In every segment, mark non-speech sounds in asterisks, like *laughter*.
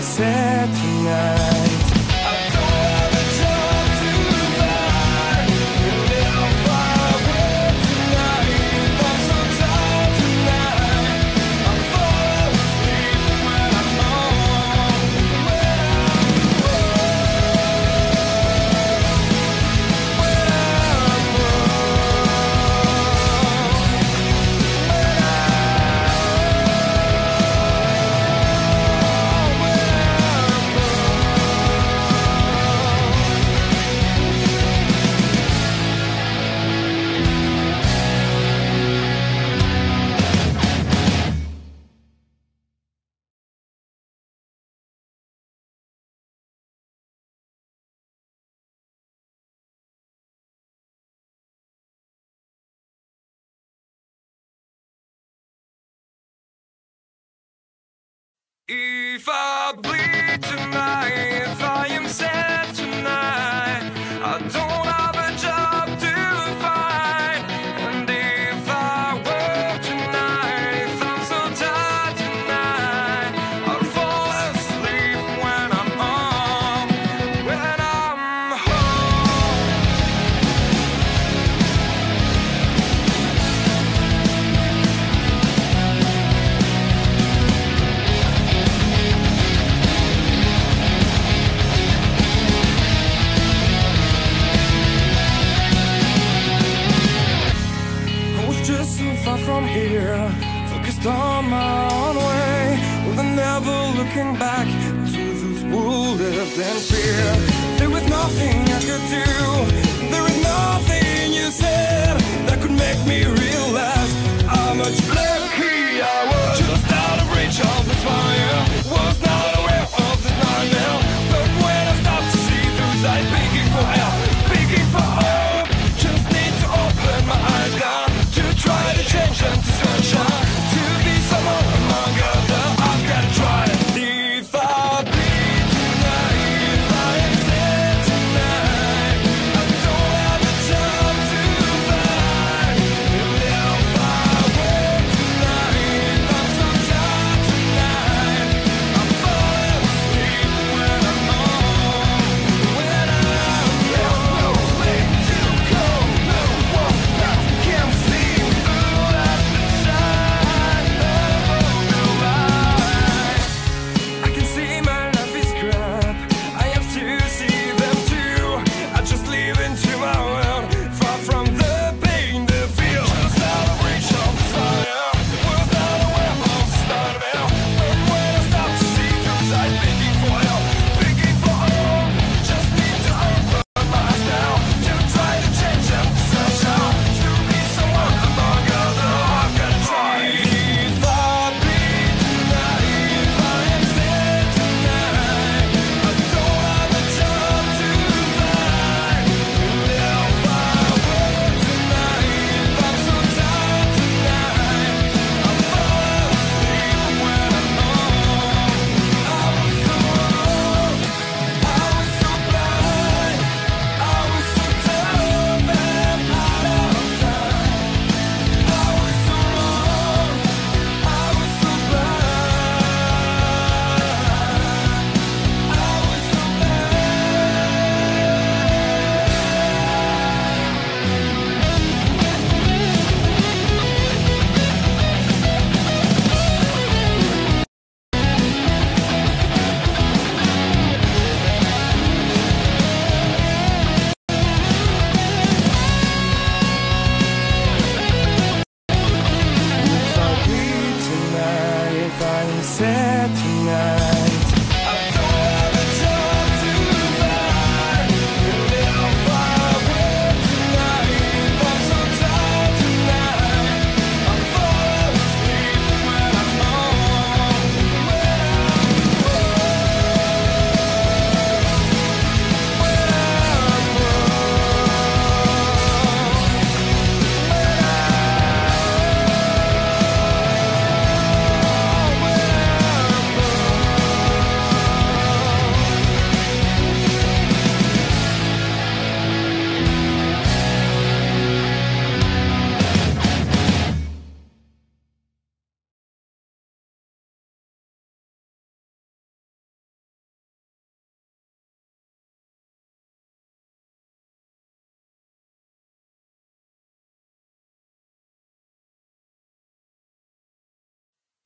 sunset tonight If I bleed tonight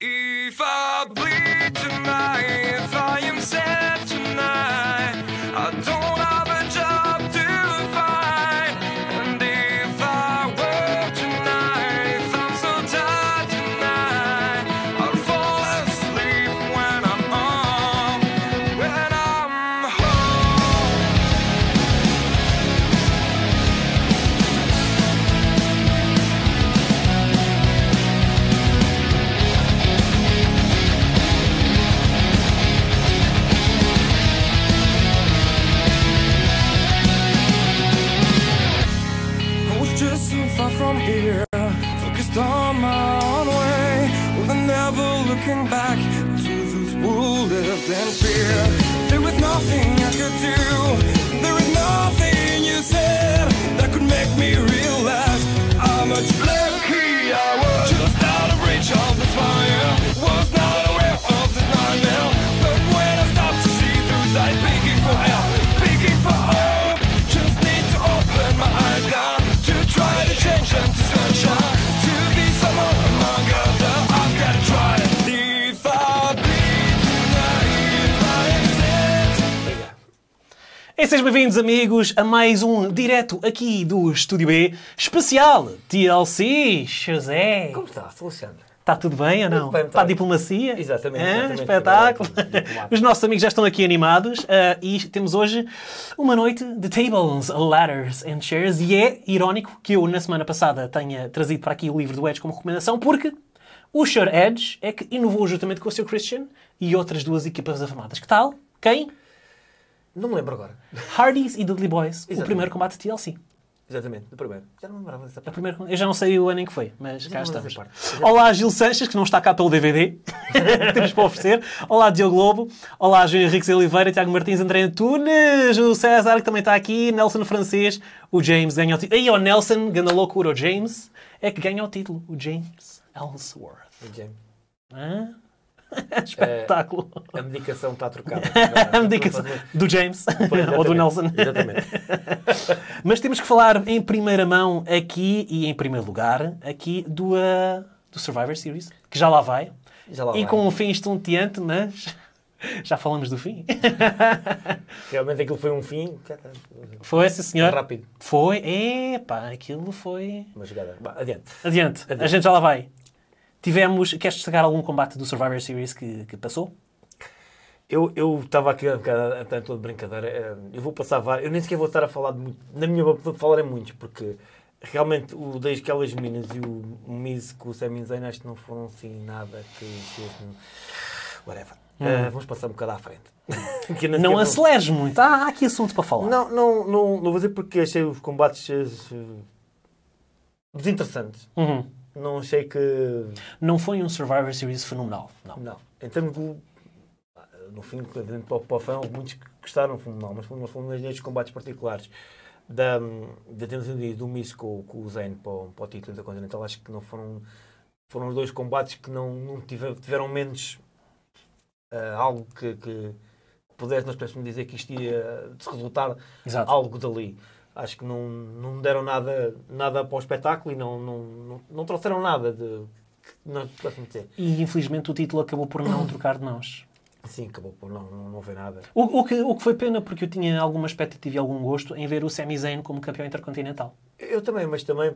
If I bleed tonight sejam bem-vindos, amigos, a mais um direto aqui do Estúdio B, especial TLC, José. Como está, Alexandre? Está tudo bem ou não? Está Para a diplomacia? Exatamente. É? exatamente Espetáculo. Os nossos amigos já estão aqui animados uh, e temos hoje uma noite de tables, ladders and chairs. E é irónico que eu, na semana passada, tenha trazido para aqui o livro do Edge como recomendação, porque o Sr. Edge é que inovou juntamente com o Sr. Christian e outras duas equipas afamadas. Que tal? Quem? Não me lembro agora. Hardys e Dudley Boys, o primeiro combate de TLC. Exatamente, o primeiro. Já não me lembrava dessa A primeira- eu já não sei o ano em que foi, mas cá estamos. Olá, Gil Sanches, que não está cá pelo DVD. que *laughs* *laughs* Temos para oferecer. Olá, Diogo Globo. Olá, João Henriques Oliveira, Tiago Martins, André Antunes, o César, que também está aqui, Nelson Francês, o James ganha o título. Aí, o Nelson, ganda loucura, o James, é que ganha o título, o James Ellsworth. O James. Hã? *laughs* Espetáculo. É, a medicação está trocada. *laughs* a medicação do James pois, *laughs* ou do Nelson. Exatamente. Mas temos que falar em primeira mão aqui e em primeiro lugar aqui do, uh, do Survivor Series, que já lá vai. Já lá e vai. com um fim estonteante, mas já falamos do fim. Realmente aquilo foi um fim. Foi, sim senhor. Foi rápido. Foi, epá, aquilo foi. Uma jogada. Bah, adiante. adiante. Adiante, a gente já lá vai. Tivemos. Queres destacar algum combate do Survivor Series que, que passou? Eu estava aqui a bocado tanto de brincadeira. Eh, eu vou passar vários. Eu nem sequer vou estar a falar de muito. Na minha vou falar é muitos, porque realmente o desde que elas minas e o Miz com o Sami Zayn acho que não foram assim nada que Whatever. Hum. Uh, vamos passar um bocado à frente. *laughs* não aceleres não... muito. Ah, há aqui assunto para falar. Não, não, não, não vou dizer porque achei os combates eh, desinteressantes. Uhum não achei que. Não foi um Survivor Series fenomenal, não. Não. Em termos de. No fim, evidentemente, para, o fã, muitos gostaram fenomenal, mas foram fomos nestes combates particulares da, da temos do Miss com, com o Zayn para, o, para o título da Continental, acho que não foram. Foram os dois combates que não, não tiveram menos uh, algo que, que pudesse, nós pudéssemos dizer que isto ia eh, resultar Exato. algo dali acho que não, não deram nada, nada para o espetáculo e não, não, não, não trouxeram nada de. Não, e infelizmente o título acabou por não trocar de nós. Sim, acabou por não, não, não ver nada. O, o, que, o que foi pena, porque eu tinha alguma expectativa e algum gosto em ver o Sami Zayn como campeão intercontinental. Eu também, mas também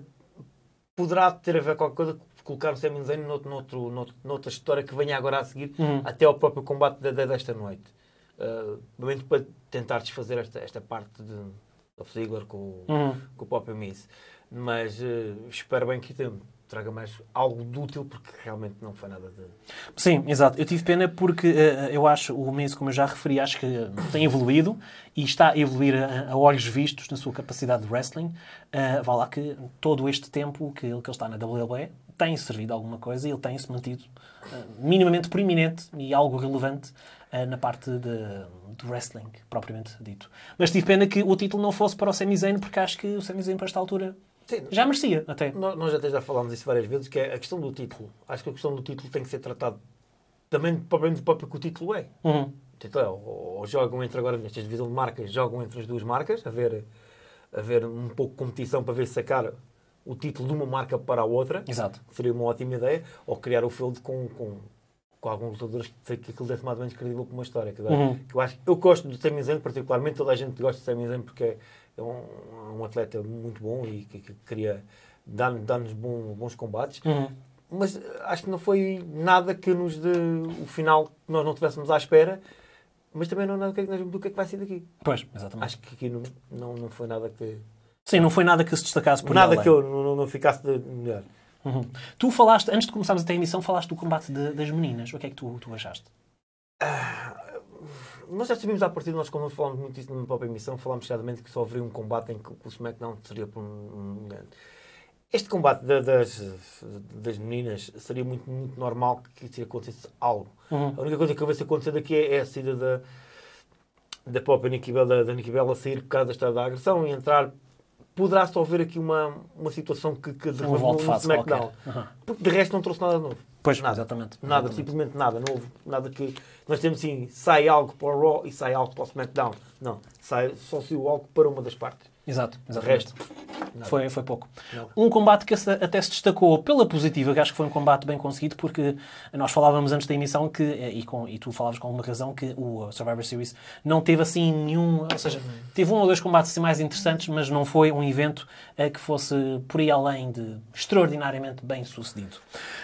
poderá ter a ver com alguma coisa colocar o Sami Zayn noutro, noutro, noutro, noutra história que venha agora a seguir, uhum. até ao próprio combate de, de, desta noite. Uh, para tentar desfazer esta, esta parte de of Ziggler com, uhum. com o Pop Miss. Mas uh, espero bem que tem, traga mais algo de útil, porque realmente não foi nada de. Sim, exato. Eu tive pena porque uh, eu acho o Miz, como eu já referi, acho que tem evoluído e está a evoluir a, a, olhos vistos na sua capacidade de wrestling. Uh, vá lá que todo este tempo que ele, que ele está na WWE tem servido alguma coisa e ele tem se mantido minimamente proeminente e algo relevante eh, na parte de, do wrestling, propriamente dito. Mas tive pena que o título não fosse para o Sami Zayn, porque acho que o Sami Zayn, para esta altura, Sim, já merecia até. Nós, até já falámos isso várias vezes, que é a questão do título. Acho que a questão do título tem que ser tratada também problema do próprio que o título é. Uhum. Então, ou, ou, jogam entre agora, nestas divisão de marcas, jogam entre as duas marcas, a ver, a ver um pouco de competição para ver se sacar o título de uma marca para a outra. Exato. Seria uma ótima ideia. Ou criar o field com, com com alguns lutadores que, que aquilo deve ou menos credível para uma história. Que, uhum. que eu, acho, eu gosto do Sami Zayn, particularmente, toda a gente gosta do Sami Zayn porque é, é um, é um, atleta muito bom e que, que queria dar-nos dar bom, bons combates. Uhum. Mas eh, acho que não foi nada que nos dê o final que nós não estivéssemos à espera mas também não é nada do que é que vai ser daqui. Pois, exatamente. Acho que aqui não, não, não foi nada que. Sim, não foi nada que se destacasse por nada. Nada que eu não, não, não ficasse de melhor. Uhum. Tu falaste, antes de começarmos a emissão, falaste do combate de, das meninas. O que é que tu, tu achaste? Ah, nós já sabíamos à partida, nós como falámos muito disso na própria emissão, falámos claramente que só haveria um combate em que o SmackDown seria por um, um Este combate da, das, das meninas seria muito, muito normal que, isso acontecesse algo. Uhum. A única coisa que eu vejo acontecer daqui é, é a saída da da própria Nikibela, da, da Nikibela sair por causa da agressão e entrar poderá-se haver aqui uma, uma situação que, que de um SmackDown. Uhum. Porque de resto não trouxe nada novo. Pois, nada, exatamente. Nada, exatamente. simplesmente nada novo. Nada que. Nós temos assim, sai algo para o Raw e sai algo para o SmackDown. Não, sai, só o algo para uma das partes. Exato, exatamente. O resto. Foi, foi pouco. Não. Um combate que até se destacou pela positiva, que acho que foi um combate bem conseguido, porque nós falávamos antes da emissão que, eh, e, com, e tu falavas com alguma razão, que o Survivor Series não teve assim nenhum. Ou seja, teve um ou dois combates assim, mais interessantes, mas não foi um evento eh, que fosse por aí além de extraordinariamente bem sucedido.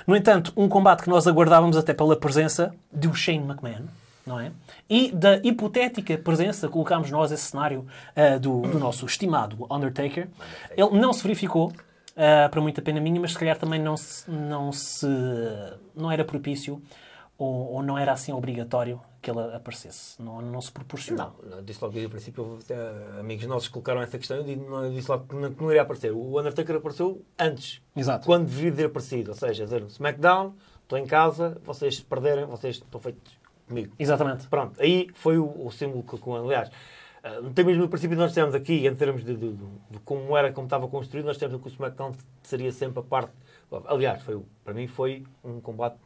No entanto, um combate que nós aguardávamos até pela presença do Shane McMahon, não é? e da hipotética presença, colocámos nós esse cenário uh, do, do, nosso estimado Undertaker. Ele não se verificou, uh, para muita pena minha, mas se calhar também não se. não, se, não era propício ou, ou não era assim obrigatório que ele aparecesse. Não, não se proporcionou. Não, disse logo desde o princípio, eh, amigos nossos colocaram essa questão e disse logo que não, que não iria aparecer. O Undertaker apareceu antes. Exato. Quando deveria ter aparecido. Ou seja, dizer, SmackDown, estou em casa, vocês perderem, vocês estão feitos comigo. Exatamente. Pronto, aí foi o, o símbolo que, com, aliás, uh, eh, tem mesmo o princípio nós temos aqui, em termos de, de, de, de, como era, como estava construído, nós temos que o SmackDown seria sempre a parte. Aliás, foi, para mim foi um combate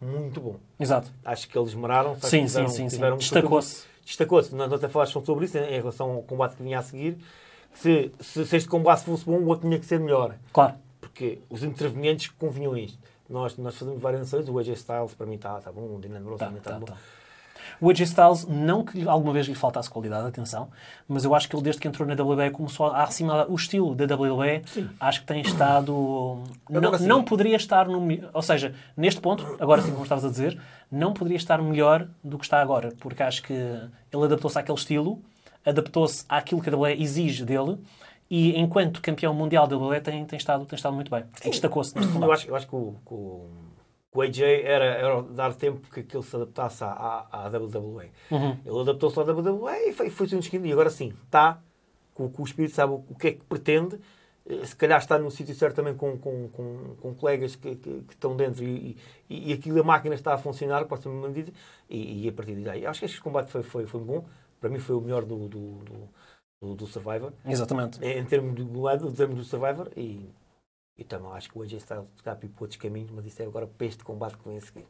muito bom. Exato. Acho que eles demoraram. Sim, sim, sim, sim. Destacou-se. Destacou-se. Nós até falaste sobre isso em relação ao combate que vinha a seguir. Se, se, se este combate fosse bom, o outro tinha que ser melhor. Claro. Porque os intervenientes convinham isto. Nós, nós fazemos variações, o AJ Styles para mim está tá bom, o Dylan Rose tá, também está tá, bom. Tá. O AJ Styles, não que alguma vez lhe faltasse qualidade, atenção, mas eu acho que ele desde que entrou na WWE começou a assimilar o estilo da WWE. Sim. Acho que tem estado... Não, não, poderia estar no... Ou seja, neste ponto, agora sim, como estavas a dizer, não poderia estar melhor do que está agora, porque acho que ele adaptou-se àquele estilo, adaptou-se àquilo que a WWE exige dele, e enquanto campeão mundial de wwe tem, tem, estado, tem estado muito bem. Destacou-se Eu acho, eu acho que o, que o o AJ era, era, dar tempo que, que ele se adaptasse à, à, à WWE. Uhum. Ele adaptou-se à WWE e foi, foi um esquema. E agora sim, está com, com, o espírito, sabe o, o, que é que pretende. Eh, se calhar está no sítio certo também com, com, com, com colegas que, que, que, estão dentro e, e, e aquilo a máquina está a funcionar, para uma medida, e, e a partir daí. Acho que este combate foi, foi, foi bom. Para mim foi o melhor do, do, do do, do Survivor. Exatamente. Em, é, em termos do lado, em termos do Survivor e, e também acho que o AJ Styles está a ir por outros caminhos, mas isso é agora para este combate que vem a seguir.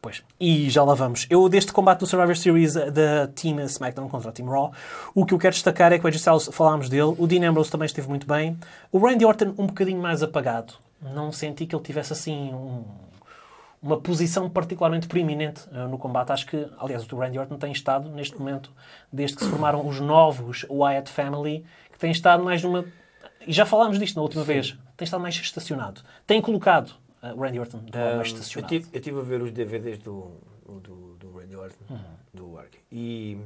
Pois, e já lá vamos. Eu, deste combate do Survivor Series eh, da Team SmackDown contra a Team Raw, o que eu quero destacar é que o AJ Styles, falámos dele, o Dean Ambrose também esteve muito bem, o Randy Orton um bocadinho mais apagado. Não senti que ele tivesse assim um uma posição particularmente preeminente uh, no combate. Acho que, aliás, o Randy Orton tem estado, neste momento, desde que se formaram os novos Wyatt Family, que tem estado mais numa. E já falámos disto na última Sim. vez, tem estado mais estacionado. Tem colocado uh, o Randy Orton um, mais estacionado. Eu estive a ver os DVDs do, do, do Randy Orton, uhum. do Work, e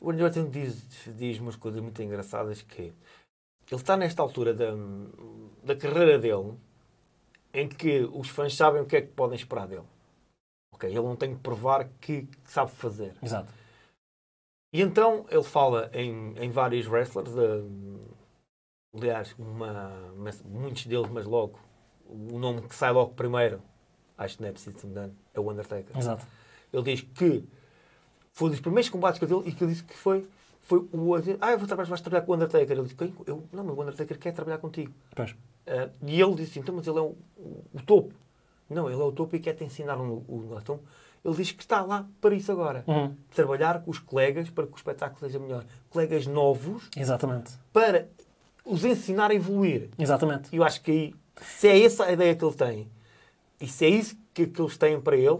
o Randy Orton diz, diz umas coisas muito engraçadas que ele está nesta altura da, da carreira dele em que os fãs sabem o que é que podem esperar dele. Ok, ele não tem que provar que sabe fazer. Exato. E então ele fala em, em vários wrestlers, eh, aliás, uma, muitos deles, mas logo o nome que sai logo primeiro, acho que não é preciso se me dar, é o Undertaker. Exato. Ele diz que foi um dos primeiros combates que eu e que ele disse que foi foi o ah eu vou trabalhar vais trabalhar com o Undertaker ele disse eu não mas o Undertaker quer trabalhar contigo pois. Uh, e ele disse assim, então, mas ele é o, o, topo. Não, ele é o topo e quer-te ensinar o, o então, Ele diz que está lá para isso agora. Uhum. Trabalhar com os colegas para que o espetáculo seja melhor. Colegas novos. Exatamente. Para os ensinar a evoluir. Exatamente. E eu acho que aí, se é essa a ideia que ele tem, e se é isso que, que eles têm para ele,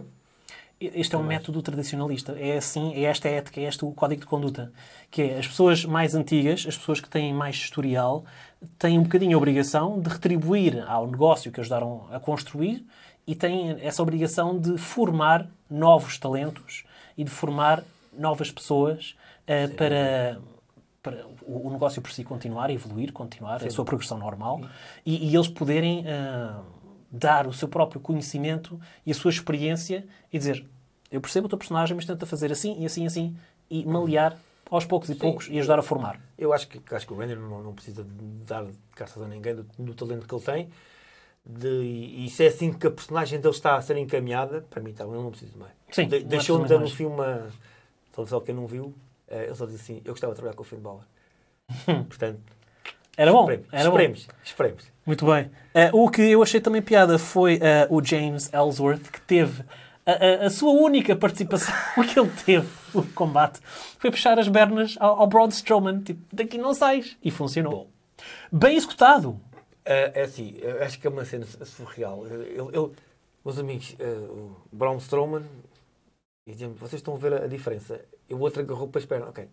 este é um método tradicionalista. É assim, é esta ética, é este o código de conduta. Que é as pessoas mais antigas, as pessoas que têm mais historial, têm um bocadinho a obrigação de retribuir ao negócio que ajudaram a construir e têm essa obrigação de formar novos talentos e de formar novas pessoas uh, para, para o, o negócio por si continuar evoluir, continuar Sim. a sua progressão normal e, e, eles poderem uh, dar o seu próprio conhecimento e a sua experiência e dizer: Eu percebo o teu personagem, mas tenta fazer assim e assim e assim e malear aos poucos e Sim. poucos e ajudar a formar. Eu acho que, acho que o Renner não, não precisa dar cartas a ninguém do, do talento que ele tem. De, e se é assim que a personagem dele está a ser encaminhada, para mim está não preciso mais. É? Sim, de, é Deixou-me dar no filme, uma, talvez só quem não viu, uh, ele só diz assim: Eu gostava de trabalhar com o Finn Balor. *laughs* Portanto, era bom. Esperemos, era esperemos. Muito bem. Uh, o que eu achei também piada foi uh, o James Ellsworth, que teve a, a, sua única participação *laughs* que ele teve no combate foi puxar as pernas ao, ao Braun Strowman, tipo, daqui não sais. E funcionou. Bom. Bem executado. Uh, é assim, acho que é uma cena surreal. Ele, ele, meus amigos, uh, o Braun Strowman, e dizemos, vocês estão a ver a, a diferença. E o outro agarrou para as pernas, ok,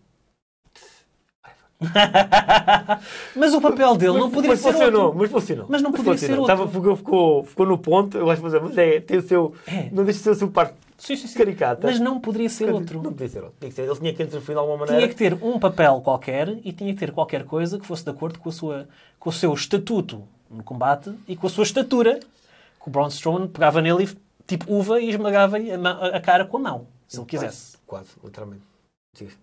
*laughs* mas o papel dele mas, não poderia mas ser funcionou, outro. Mas funcionou. Mas não poderia ser outro. Estava, ficou, ficou, ficou no ponto, eu acho que mas é, tem o seu... É. Não deixa de ser o seu parte sim, sim, sim. caricata. Mas não poderia ser outro. Não poderia ser outro. Tinha que ser. Ele tinha que interferir de alguma maneira. Tinha que ter um papel qualquer e tinha que ter qualquer coisa que fosse de acordo com, a sua, com o seu estatuto no combate e com a sua estatura. Que o Braun Strowman pegava nele tipo uva e esmagava-lhe a, a, cara com a mão, se ele quisesse. Quase, quase literalmente. Sim, sim.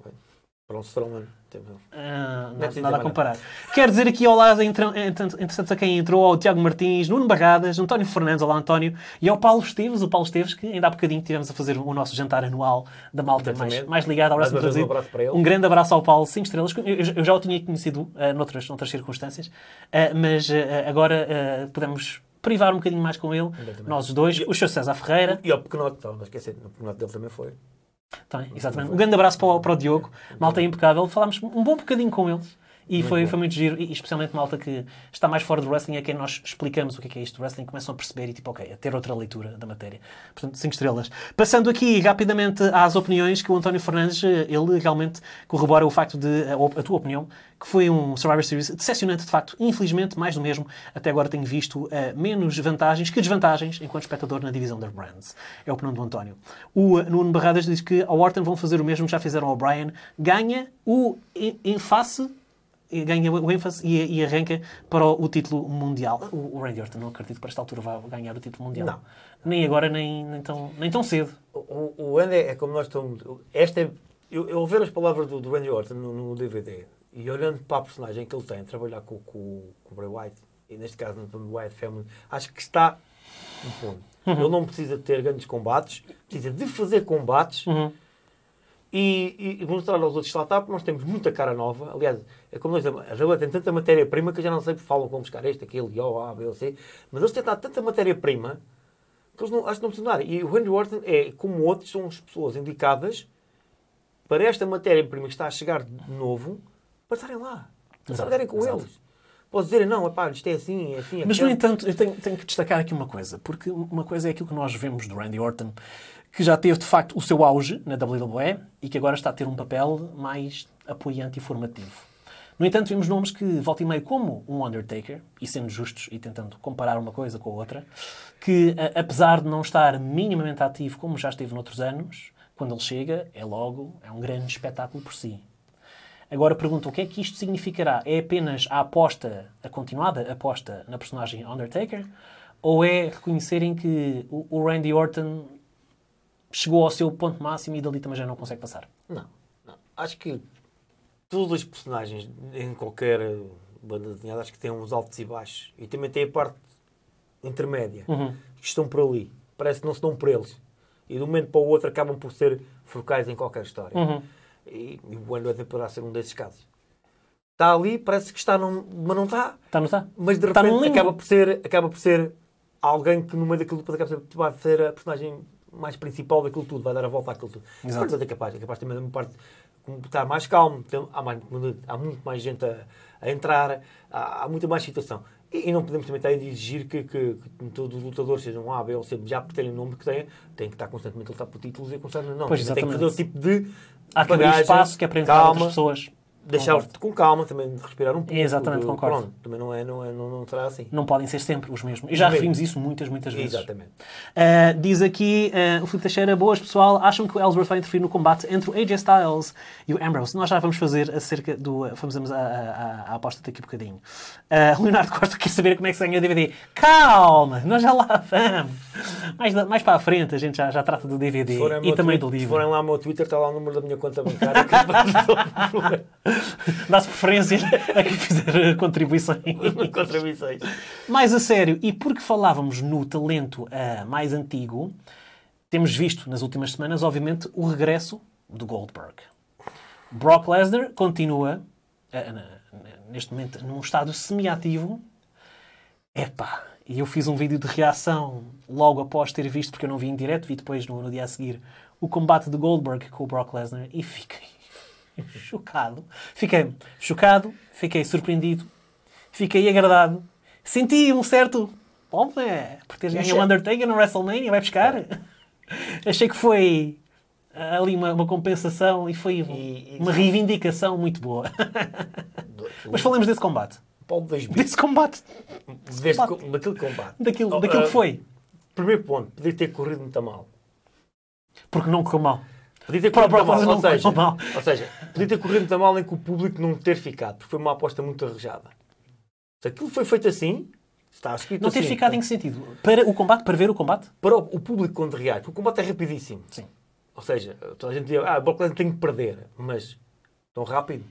Para um Strowman. Tipo, não, ah, nada, nada a comparar. Quero dizer aqui olá entretanto a quem entrou, ao Tiago Martins, Nuno Barradas, António Fernandes, olá António, e ao Paulo Esteves, o Paulo Esteves, que ainda há bocadinho tivemos a fazer o nosso jantar anual da malta mais, mais ligada ao Um abraço para ele. Um grande abraço ao Paulo, 5 estrelas, eu, eu, já o tinha conhecido uh, noutras, noutras circunstâncias, uh, mas uh, agora uh, podemos privar um bocadinho mais com ele, nós os dois, e, o Sr. César Ferreira. E ao Pequenote, não esquecer o Pequenote dele também foi. Tem, tá exatamente. Um grande abraço para o, para o Diogo, malta é impecável. Falámos um bom bocadinho com eles. E muito foi, foi muito giro, e especialmente malta que está mais fora do wrestling, é quem nós explicamos o é que é, isto do wrestling, começam a perceber e tipo, ok, a é ter outra leitura da matéria. Portanto, 5 estrelas. Passando aqui rapidamente às opiniões que o António Fernandes, eh, ele realmente corrobora o facto de, a, eh, a tua opinião, que foi um Survivor Series decepcionante, de facto. Infelizmente, mais do mesmo. Até agora tenho visto uh, menos vantagens que desvantagens enquanto espectador na divisão da brands. É a opinião do António. O Nuno Barradas diz que a Orton vão fazer o mesmo que já fizeram ao Brian. Ganha o em face ganha o ênfase e, e arranca para o, o título mundial. O, o, Randy Orton, não acredito que para esta altura vai ganhar o título mundial. Não. Nem agora, nem, nem, tão, nem tão cedo. O, o Andy é como nós estamos. Esta é, eu, eu ouvir as palavras do, do Randy Orton no, no, DVD e olhando para a personagem que ele tem, trabalhar com, com, com o Bray White, e neste caso no White Family, acho que está no ponto. Uhum. Ele não precisa ter grandes combates, precisa de fazer combates. Uhum. E, e, e, mostrar aos outros lá está, porque nós temos muita cara nova. Aliás, é como nós a Jaula tem tanta matéria-prima que eu já não sei falam como buscar este, aquele, O, A, B, ou C. Mas eles têm tanta matéria-prima que eles não, acho que não precisam nada. E o Henry Orton é, como outros, são as pessoas indicadas para esta matéria-prima que está a chegar de novo, para estarem lá. Para estarem com exato. eles. Posso dizer, não, epá, isto é assim, é assim. É Mas, no entanto, eu tenho, tenho que destacar aqui uma coisa, porque uma coisa é aquilo que nós vemos do Randy Orton, que já teve, de facto, o seu auge na WWE e que agora está a ter um papel mais apoiante e formativo. No entanto, vimos nomes que volta e meio, como um Undertaker, e sendo justos e tentando comparar uma coisa com a outra, que a, apesar de não estar minimamente ativo como já esteve noutros anos, quando ele chega, é logo, é um grande espetáculo por si. Agora pergunto, o que é que isto significará? É apenas a aposta, a continuada aposta na personagem Undertaker? Ou é reconhecerem que o, o Randy Orton chegou ao seu ponto máximo e dali também já não consegue passar? Não. não. Acho que todos os personagens em qualquer banda desenhada acho que têm uns altos e baixos. E também tem a parte intermédia, uhum. que estão por ali. Parece que não se dão por eles. E de um momento para o outro acabam por ser focais em qualquer história. Uhum. E, o o Android poderá ser um desses casos. Está ali, parece que está, num, mas não está. Está, não está. Mas de repente acaba, por ser, acaba por ser alguém que no meio daquilo depois acaba por ser, vai ser a personagem mais principal daquilo tudo, vai dar a volta àquilo tudo. Exato. é capaz, é capaz também de uma parte estar mais calmo, então há, mais, há muito mais gente a, a entrar, há, há, muita mais situação. E, e, não podemos também estar a exigir que, que, que todos os lutadores sejam A, B ou C, já por terem o nome que têm, têm que estar constantemente a lutar por títulos e constantemente não. Pois, tem que fazer o tipo de. Há que espaço que é para entrar calma, outras pessoas deixar-te com calma, também respirar um pouco. Exatamente, do, concordo. Pronto, também não, é, não, é, não, não será assim. Não podem ser sempre os mesmos. E já referimos isso muitas, muitas vezes. Exatamente. Uh, diz aqui uh, o Filipe Teixeira, boas pessoal, acham que o Ellsworth vai interferir no combate entre o AJ Styles e o Ambrose? Nós já vamos fazer acerca do... Fazemos uh, a, a, a, aposta daqui a bocadinho. Uh, *laughs* Leonardo Costa quer saber como é que se ganha o DVD. Calma, nós já lá vamos. Mais, mais para a frente a gente já, já trata do DVD e também tweet, do livro. Se forem lá ao meu Twitter, está lá o número da minha conta bancária. *laughs* *laughs* Dá-se preferência a quem fizer contribuições. *laughs* contribuições. Mais a sério, e porque falávamos no talento uh, mais antigo, temos visto nas últimas semanas, obviamente, o regresso do Goldberg. Brock Lesnar continua, uh, neste momento, num estado semiativo. Epá, e eu fiz um vídeo de reação logo após ter visto, porque eu não vi em direto, vi depois no, no dia a seguir o combate de Goldberg com o Brock Lesnar e fiquei *laughs* chocado. Fiquei chocado, fiquei surpreendido, fiquei agradado. Senti um certo. Bom, é, por ganho o Undertaker no WrestleMania, vai buscar? *laughs* Achei que foi ah, ali uma, uma compensação e foi e, e, uma reivindicação muito boa. Do, *laughs* Mas falemos desse combate. Paulo Desse combate. Desse combate. Com, daquele combate. Daquilo, oh, daquilo uh, que ah, foi. Primeiro ponto, podia ter corrido muito mal. Porque não correu mal. Podia ter corrido mal, ou seja, mal. ou seja, podia ter corrido mal em que o público não ter ficado, porque foi uma aposta muito arrejada. Se aquilo foi feito assim, está escrito Não ter assim, ficado então, em é. que sentido? Para o combate, para ver o combate? Para o, o público quando reage, porque o combate é rapidíssimo. Sim. Ou seja, toda a gente dizia, ah, o Brock Lesnar tem que perder, mas tão rápido.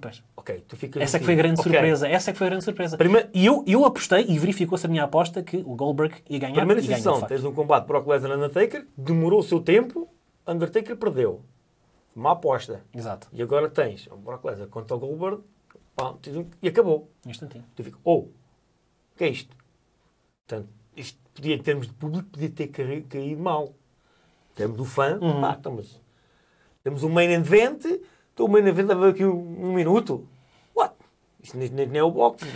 Pois. Ok, tu ficas. Essa é assim. que foi a grande okay. surpresa. Essa é que foi a grande surpresa. Primeiro... E eu, eu apostei e verificou-se a minha aposta que o Goldberg ia ganhar. Primeira sessão, tens um combate Brock Lesnar Undertaker, demorou o seu tempo, Undertaker perdeu. Uma aposta. Exato. E agora tens o Brock Lesnar contra o Goldberg e acabou. Um instantinho. Tu fica, ou, oh, que é isto? Portanto, isto podia, em termos de público, podia ter caído, mal. Temos do fã, uhum. pá, estamos, temos um main event, então o main event leva aqui um, um minuto. Isto nem, nem, nem é o boxe.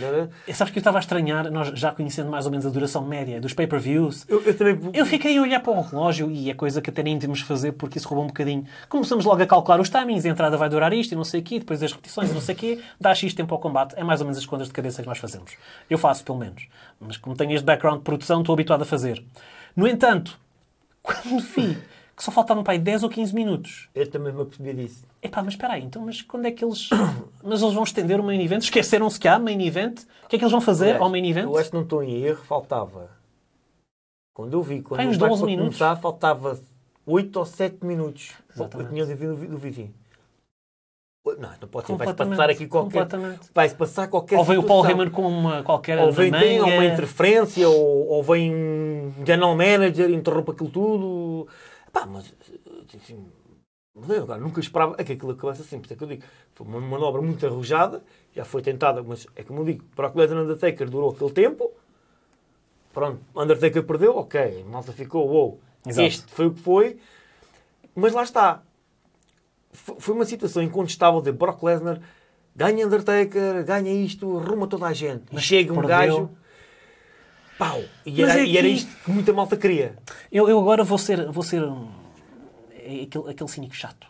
É? Sabes que eu estava a estranhar, nós já conhecendo mais ou menos a duração média dos pay-per-views. Eu, eu, também... eu fiquei a olhar para o relógio e é coisa que até nem devemos fazer porque isso roubou um bocadinho. Começamos logo a calcular os timings, a entrada vai durar isto e não sei o quê, depois as repetições e não sei o quê, dá X tempo ao combate. É mais ou menos as contas de cabeça que nós fazemos. Eu faço, pelo menos. Mas como tenho este background de produção, estou habituado a fazer. No entanto, *laughs* quando vi que só faltavam para aí 10 ou 15 minutos. Eu também me apercebi disso. Epá, mas espera aí, então, mas quando é que eles... *coughs* mas eles vão estender o main event? Esqueceram-se que há main event? O que é que eles vão fazer Aliás, ao main event? Eu acho que não estou em erro, faltava... Quando eu vi, quando Pai, uns o 12 minutos. começar, faltava 8 ou 7 minutos. Exatamente. Eu tinha ouvido do vizinho. Não, não pode ser. Vai-se passar aqui qualquer. Vai-se passar qualquer. Ou vem situação. o Paul Heyman com uma qualquer. Ou vem, tem, ou uma interferência, ou, ou vem um general manager, interrompe aquilo tudo. Pá, mas eh, assim, meu nunca esperava é que aquilo acabasse assim. Por isso é que eu digo, foi uma manobra muito arrojada, já foi tentada, mas é como eu digo, para Lesnar colega Undertaker durou aquele tempo. Pronto, Undertaker perdeu, ok, malta ficou, wow, este foi o que foi. Mas lá está. Foi uma situação incontestável de Brock Lesnar ganha Undertaker, ganha isto, arruma toda a gente. Mas e chega um perdeu, gajo. Pau! E era, é que... e era, isto que muita malta queria. Eu, eu agora vou ser, vou ser um, é aquele, aquele cínico chato.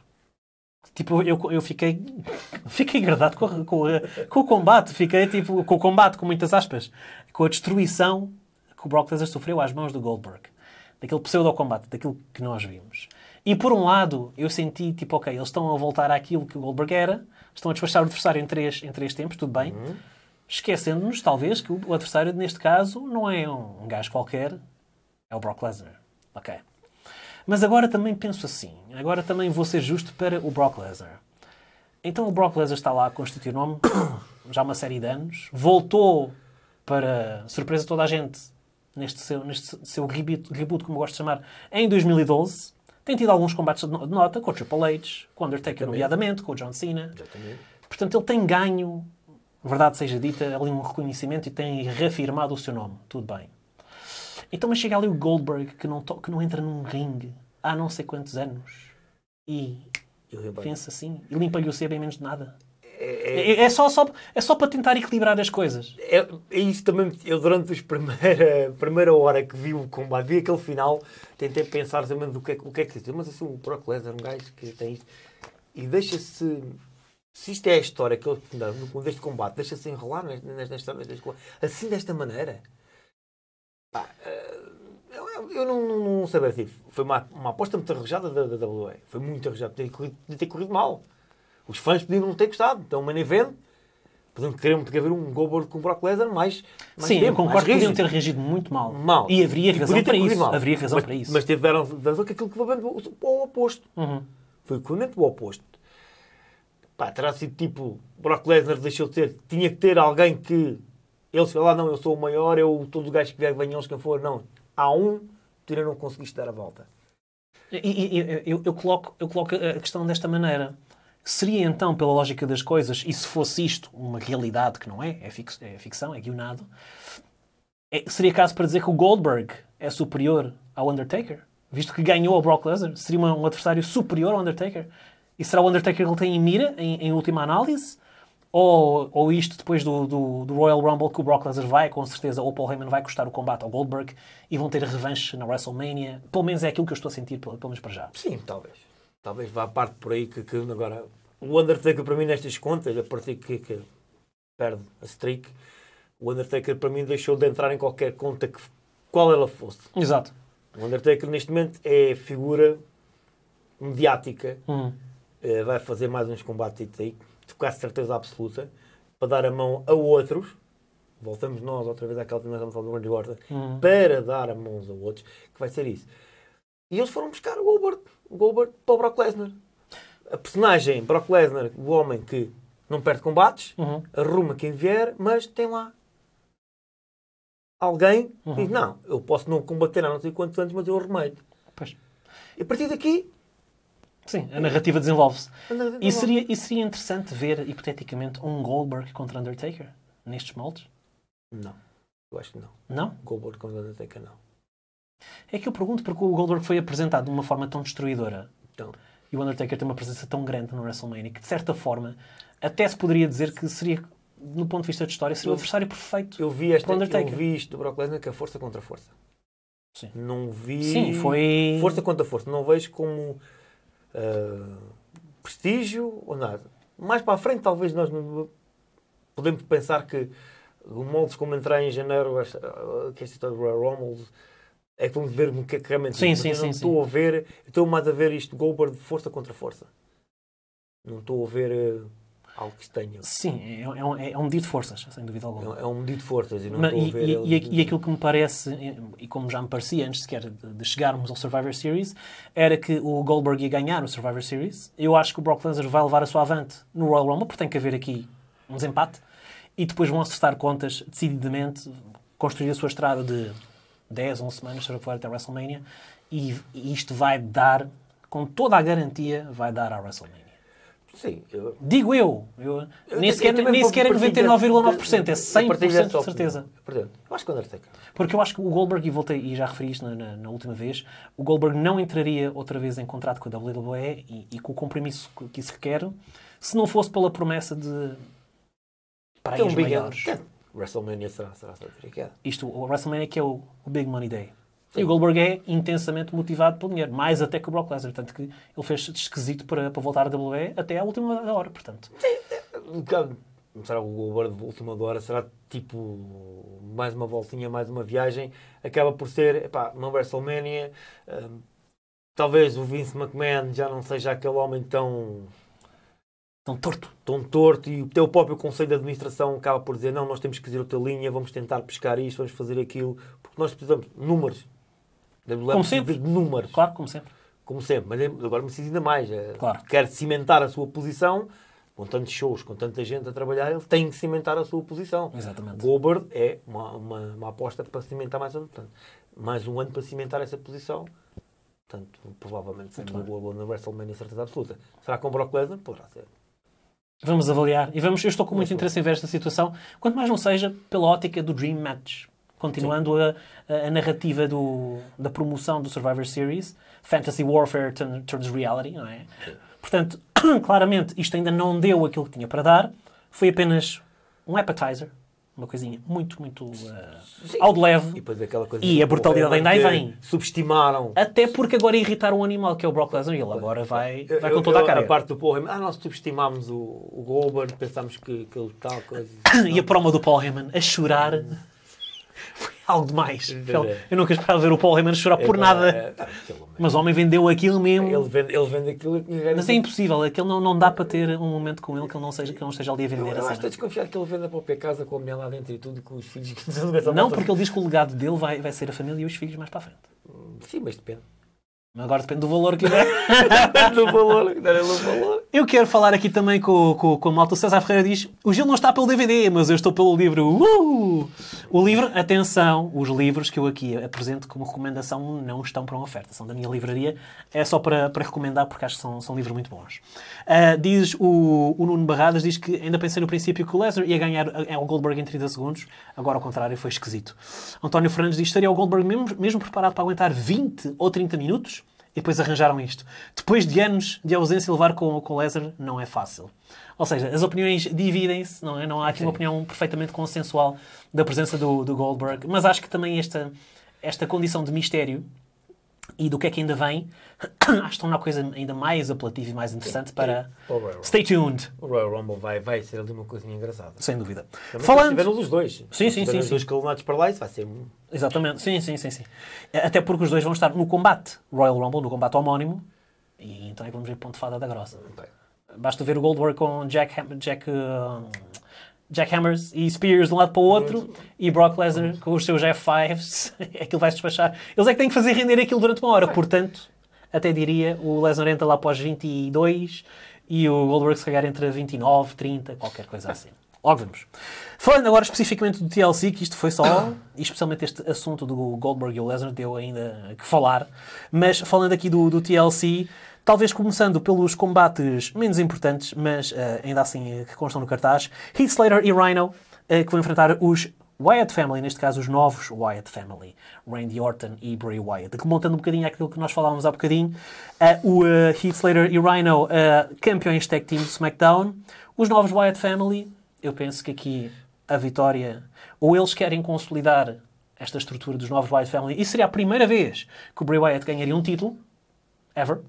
Tipo, eu, eu fiquei, *laughs* fiquei agradado com, com, com o combate, fiquei tipo, com o combate, com muitas aspas, com a destruição que o Brock Lesnar sofreu às mãos do Goldberg, daquele pseudo-combate, daquilo que nós vimos. E por um lado, eu senti tipo, ok, eles estão a voltar àquilo que o Goldberg era, estão a despachar o adversário em três, em três tempos, tudo bem. Uhum esquecendo-nos, talvez, que o adversário, neste caso, não é um gajo qualquer, é o Brock Lesnar. Ok. Mas agora também penso assim. Agora também vou ser justo para o Brock Lesnar. Então o Brock Lesnar está lá a constituir nome *coughs* já uma série de anos. Voltou para surpresa de toda a gente neste seu, neste seu reboot, reboot, como gosto de chamar, em 2012. Tem tido alguns combates de nota com o Triple H, com o Undertaker, nomeadamente, com o John Cena. Portanto, ele tem ganho verdade seja dita, ali um reconhecimento e tem reafirmado o seu nome. Tudo bem. Então, mas chega ali o Goldberg que não, que não entra num ringue há não sei quantos anos e pensa assim e limpa-lhe o C bem menos de nada. É, é, é, é, só, só, é só para tentar equilibrar as coisas. É, é isso também. Eu, durante a primeira, primeira hora que vi o combate, vi aquele final, tentei pensar também do que, é o que é que se Mas assim, o Brock Lesnar, um gajo que tem isto, e deixa-se se isto é a história que eu fundaram no combate, deixa-se enrolar nesta, nesta, nesta, assim desta maneira. Pá, eh, eu, eu não, não, não sei bem assim. Foi uma, uma aposta muito arrojada da, da WWE. Foi muito arrojada. Podia ter, corrido, ter corrido mal. Os fãs podiam não ter gostado. Então, uma nem vende. Podiam querer ter haver um Goldberg com o Brock Lesnar mas mais Sim, tempo, concordo que podiam ter reagido muito mal. Mal. E haveria razão para isso. Mal. Haveria razão mas, para isso. Mas tiveram razão que aquilo que foi o, o oposto. Uhum. Foi o o oposto. Pá, terá sido tipo Brock Lesnar deixou de ser, Tinha que ter alguém que ele se lá, não, eu sou o maior, eu, todos os gajo que vier, venham, quem for, não. Há um, tu ainda não conseguiste dar a volta. E, e, eu, eu, coloco, eu coloco a questão desta maneira. Seria então, pela lógica das coisas, e se fosse isto uma realidade que não é, é, fix, é ficção, é guionado, é, seria caso para dizer que o Goldberg é superior ao Undertaker? Visto que ganhou a Brock Lesnar, seria um adversário superior ao Undertaker? E será o Undertaker que ele tem em mira, em, em última análise? Ou, ou isto depois do, do, do, Royal Rumble que o Brock Lesnar vai, com certeza, ou Paul Heyman vai custar o combate ao Goldberg e vão ter revanche na WrestleMania? Pelo menos é aquilo que eu estou a sentir, pelo, pelo menos para já. Sim, talvez. Talvez vá a parte por aí que, que agora. O Undertaker, para mim, nestas contas, a partir que, que perde a streak, o Undertaker, para mim, deixou de entrar em qualquer conta que qual ela fosse. Exato. O Undertaker, neste momento, é figura mediática. Hum eh, vai fazer mais uns combates aí, de quase certeza absoluta, para dar a mão a outros. Voltamos nós outra vez àquela dimensão do Grande Gorda, hum. para dar a mão a outros, que vai ser isso. E eles foram buscar o Goldberg, o Goldberg para o Brock Lesnar. A personagem Brock Lesnar, o homem que não perde combates, uhum. arruma quem vier, mas tem lá alguém uhum. que diz: uhum. Não, eu posso não combater há não sei quantos anos, mas eu arrumei. Pois. E a partir daqui, Sim, a narrativa desenvolve-se. E seria, e seria interessante ver, hipoteticamente, um Goldberg contra Undertaker nestes moldes? Não, eu acho que não. Não? Goldberg contra Undertaker, não. É que eu pergunto porque o Goldberg foi apresentado de uma forma tão destruidora. Então. E o Undertaker tem uma presença tão grande no WrestleMania que, de certa forma, até se poderia dizer que seria, no ponto de vista de história, seria eu, o adversário perfeito eu vi esta, Undertaker. Eu vi isto do Brock Lesnar que é força contra força. Sim. Não vi. Sim, foi. Força contra força. Não vejo como uh, prestígio ou nada. Mais para a frente, talvez nós podemos pensar que o Moldes, como entrar em janeiro, que esta história do Romulo, é que vamos ver o que é realmente sim, sim, sim, não estou a ver, estou mais a ver isto Goldberg de força contra força. Não estou a ver. Uh, algo que tenha. Sim, é, é, um, é um medido de forças, sem dúvida alguma. É, é um medido de forças e não Mas, e, e, e, e, aquilo que me parece, e como já me parecia antes sequer de chegarmos ao Survivor Series, era que o Goldberg ia ganhar o Survivor Series. Eu acho que o Brock Lesnar vai levar a sua avante no Royal Rumble, porque tem que haver aqui um desempate. E depois vão acertar contas decididamente, construir a sua estrada de 10, 11 semanas, para que for até a WrestleMania. E, e isto vai dar, com toda a garantia, vai dar à WrestleMania. Sim. Eu... Digo eu. eu, nem sequer, é 99,9%, é 100% de certeza. Opinião. Portanto, eu acho que o Undertaker. Porque eu acho que o Goldberg, e, voltei, e já referi isto na, na, na última vez, o Goldberg não entraria outra vez em contrato com a WWE e, e com o compromisso que, isso requer, se não fosse pela promessa de para então, maiores. Tem. WrestleMania será, será, será, será, será. É. Isto, o WrestleMania que é o, o Big Money Day. E o Goldberg é intensamente motivado pelo dinheiro, mais até que o Brock Lesnar. Portanto, que ele fez esquisito para, para voltar à WWE até à última hora, portanto. Sim, será o Goldberg de última hora, será tipo mais uma voltinha, mais uma viagem. Acaba por ser, epá, uma WrestleMania. Hum, talvez o Vince McMahon já não seja aquele homem tão tão torto. Tão torto e o teu próprio Conselho de Administração acaba por dizer não, nós temos que ir outra linha, vamos tentar pescar isto, vamos fazer aquilo, porque nós precisamos números, como sempre. De, números. Claro, como sempre. Como sempre, mas é, agora me ainda mais. É, claro. Quer cimentar a sua posição, com tantos shows, com tanta gente a trabalhar, ele tem que cimentar a sua posição. Exatamente. Goldberg é uma, uma, uma aposta para cimentar mais um, portanto, mais um ano para cimentar essa posição. Portanto, provavelmente sendo o Goldberg na WrestleMania, certeza absoluta. Será com Brock Lesnar? Poderá ser. Vamos avaliar. E vamos, eu estou com muito interesse em ver esta situação, quanto mais não seja pela ótica do Dream Match. Continuando a, a, narrativa do, da promoção do Survivor Series, Fantasy Warfare turn, turns reality, não é? Sim. Portanto, *clears throat* claramente isto ainda não deu aquilo que tinha para dar, foi apenas um appetizer, uma coisinha muito, muito uh, ao de leve. E, depois aquela coisa e a brutalidade ainda aí vem. Subestimaram. Até porque agora irritaram um animal que é o Brock Lesnar e ele agora vai, vai com toda eu, a cara. A parte do Paul Heyman, ah, nós subestimámos o, o Goldberg, pensámos que, que ele tal tá coisa. *clears throat* e a promo do Paul Heyman a chorar. Hum foi *laughs* algo demais. Eu nunca esperava ver o Paul Heyman chorar é, por nada. É, Mas o homem vendeu aquilo mesmo. Ele vende, ele vende aquilo. Mas é impossível, aquilo não, não dá para ter um momento com ele que ele não, seja, que não esteja ali a vender. Eu, eu assim. acho estou desconfiado que ele venda a própria casa com a mulher lá dentro e tudo, com os filhos. *laughs* Não, porque ele diz que o legado dele vai, vai ser a família e os filhos mais para a frente. Sim, mas depende. Agora depende do valor que lhe der. *laughs* do valor, que der é o valor. Eu quero falar aqui também com, com, com a malta. O César Ferreira diz: o Gil não está pelo DVD, mas eu estou pelo livro. Uh! O livro, atenção, os livros que eu aqui apresento como recomendação não estão para uma oferta, são da minha livraria. É só para, para recomendar porque acho que são, são livros muito bons. Uh, diz o, o Nuno Barradas: diz que ainda pensei no princípio que o Lesnar ia ganhar é, o Goldberg em 30 segundos, agora ao contrário, foi esquisito. António Fernandes diz: estaria o Goldberg mesmo, mesmo preparado para aguentar 20 ou 30 minutos? e depois arranjaram isto. Depois de anos de ausência, levar com, o laser não é fácil. Ou seja, as opiniões dividem-se, não, é? não há aqui Sim. uma opinião perfeitamente consensual da presença do, do Goldberg, mas acho que também esta, esta condição de mistério e do que é que ainda vem, *coughs* acho que é uma coisa ainda mais apelativa e mais interessante para. Oh, Stay tuned! O Royal Rumble vai, vai ser ali uma coisinha engraçada. Sem dúvida. Também Falando. Tiveram os dois. Sim, sim, sim. Os dois calonados para lá, isso vai ser. Exatamente, sim, sim, sim, sim. Até porque os dois vão estar no combate Royal Rumble, no combate homónimo, e então é que vamos ver ponto fada da grossa. Basta ver o Goldberg com Jack. Jack uh jackhammers e spears de um lado para o outro e Brock Lesnar com os seus F5s, aquilo *laughs* é vai-se despachar. Eles é que têm que fazer render aquilo durante uma hora, portanto, até diria, o Lesnar entra lá após 22 e o Goldberg se calhar entre 29, 30, qualquer coisa *laughs* assim. Logo vemos. Falando agora especificamente do TLC, que isto foi só, *coughs* e especialmente este assunto do Goldberg e o Lesnar deu ainda que falar, mas falando aqui do, do TLC, Talvez começando pelos combates menos importantes, mas uh, ainda assim eh, que constam no cartaz. Heath Slater e Rhino, uh, que vão enfrentar os Wyatt Family, neste caso os novos Wyatt Family, Randy Orton e Bray Wyatt. Remontando um bocadinho aquilo que nós falávamos há bocadinho, uh, o uh, Heath Slater e Rhino, uh, campeões tag team do SmackDown. Os novos Wyatt Family, eu penso que aqui a vitória, ou eles querem consolidar esta estrutura dos novos Wyatt Family, e seria a primeira vez que o Bray Wyatt ganharia um título, ever,